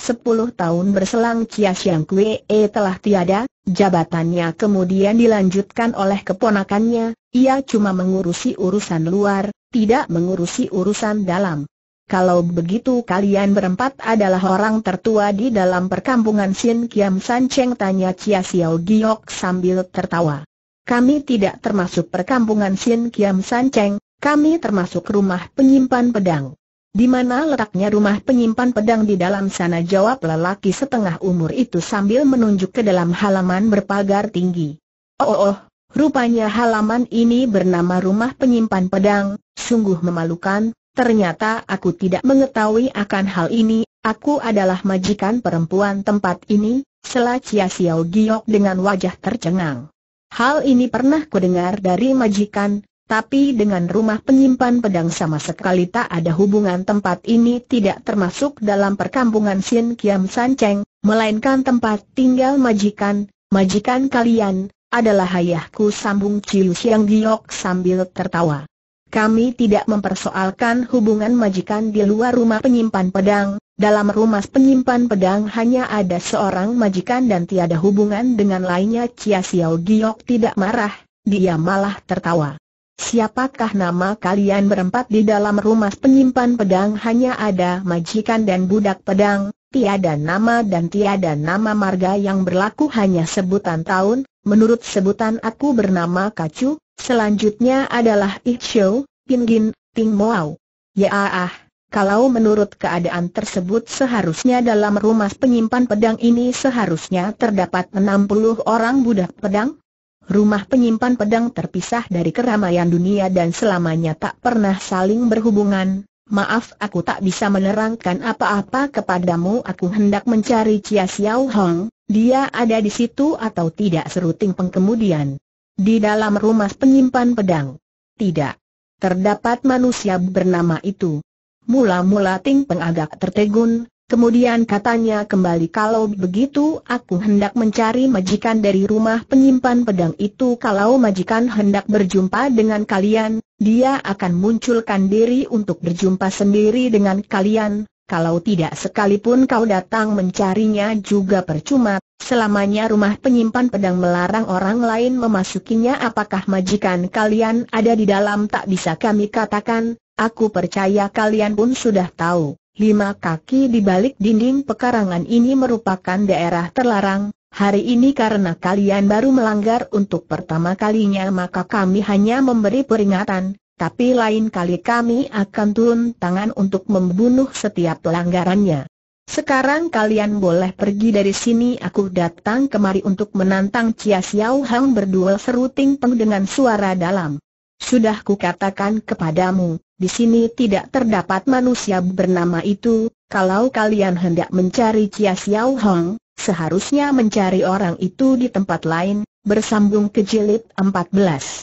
Speaker 1: 10 tahun berselang Chia Siang Kue e telah tiada, jabatannya kemudian dilanjutkan oleh keponakannya, ia cuma mengurusi urusan luar, tidak mengurusi urusan dalam. Kalau begitu kalian berempat adalah orang tertua di dalam perkampungan Sin Kiam San Cheng tanya Chia Xiao Giok sambil tertawa. Kami tidak termasuk perkampungan Sin Kiam San Cheng. kami termasuk rumah penyimpan pedang. Di mana letaknya rumah penyimpan pedang di dalam sana jawab lelaki setengah umur itu sambil menunjuk ke dalam halaman berpagar tinggi. Oh, oh, oh rupanya halaman ini bernama rumah penyimpan pedang, sungguh memalukan, ternyata aku tidak mengetahui akan hal ini, aku adalah majikan perempuan tempat ini, sela Cia Xiao Giok dengan wajah tercengang. Hal ini pernah kudengar dari majikan, tapi dengan rumah penyimpan pedang sama sekali tak ada hubungan tempat ini tidak termasuk dalam perkampungan Sin Kiam San Cheng, melainkan tempat tinggal majikan, majikan kalian, adalah ayahku sambung Chiu Siang Giok sambil tertawa. Kami tidak mempersoalkan hubungan majikan di luar rumah penyimpan pedang, dalam rumah penyimpan pedang hanya ada seorang majikan dan tiada hubungan dengan lainnya Chia Xiao Giok tidak marah, dia malah tertawa. Siapakah nama kalian berempat di dalam rumah penyimpan pedang hanya ada majikan dan budak pedang, tiada nama dan tiada nama marga yang berlaku hanya sebutan tahun, menurut sebutan aku bernama Kacu, Selanjutnya adalah Ich Show, Pinggin, Ting Moau. Ya ah, ah, kalau menurut keadaan tersebut seharusnya dalam rumah penyimpan pedang ini seharusnya terdapat 60 orang budak pedang. Rumah penyimpan pedang terpisah dari keramaian dunia dan selamanya tak pernah saling berhubungan. Maaf aku tak bisa menerangkan apa-apa kepadamu aku hendak mencari Chia Xiao Hong, dia ada di situ atau tidak seruting pengkemudian. Di dalam rumah penyimpan pedang. Tidak. Terdapat manusia bernama itu. Mula-mula Ting Peng agak tertegun, kemudian katanya kembali kalau begitu aku hendak mencari majikan dari rumah penyimpan pedang itu kalau majikan hendak berjumpa dengan kalian, dia akan munculkan diri untuk berjumpa sendiri dengan kalian, kalau tidak sekalipun kau datang mencarinya juga percuma, Selamanya rumah penyimpan pedang melarang orang lain memasukinya apakah majikan kalian ada di dalam tak bisa kami katakan, aku percaya kalian pun sudah tahu. Lima kaki di balik dinding pekarangan ini merupakan daerah terlarang, hari ini karena kalian baru melanggar untuk pertama kalinya maka kami hanya memberi peringatan, tapi lain kali kami akan turun tangan untuk membunuh setiap pelanggarannya. Sekarang kalian boleh pergi dari sini Aku datang kemari untuk menantang Chia Xiao Hang berduel seru Ting Peng dengan suara dalam Sudah kukatakan kepadamu, di sini tidak terdapat manusia bernama itu Kalau kalian hendak mencari Chia Xiao Hang, seharusnya mencari orang itu di tempat lain Bersambung ke jilid 14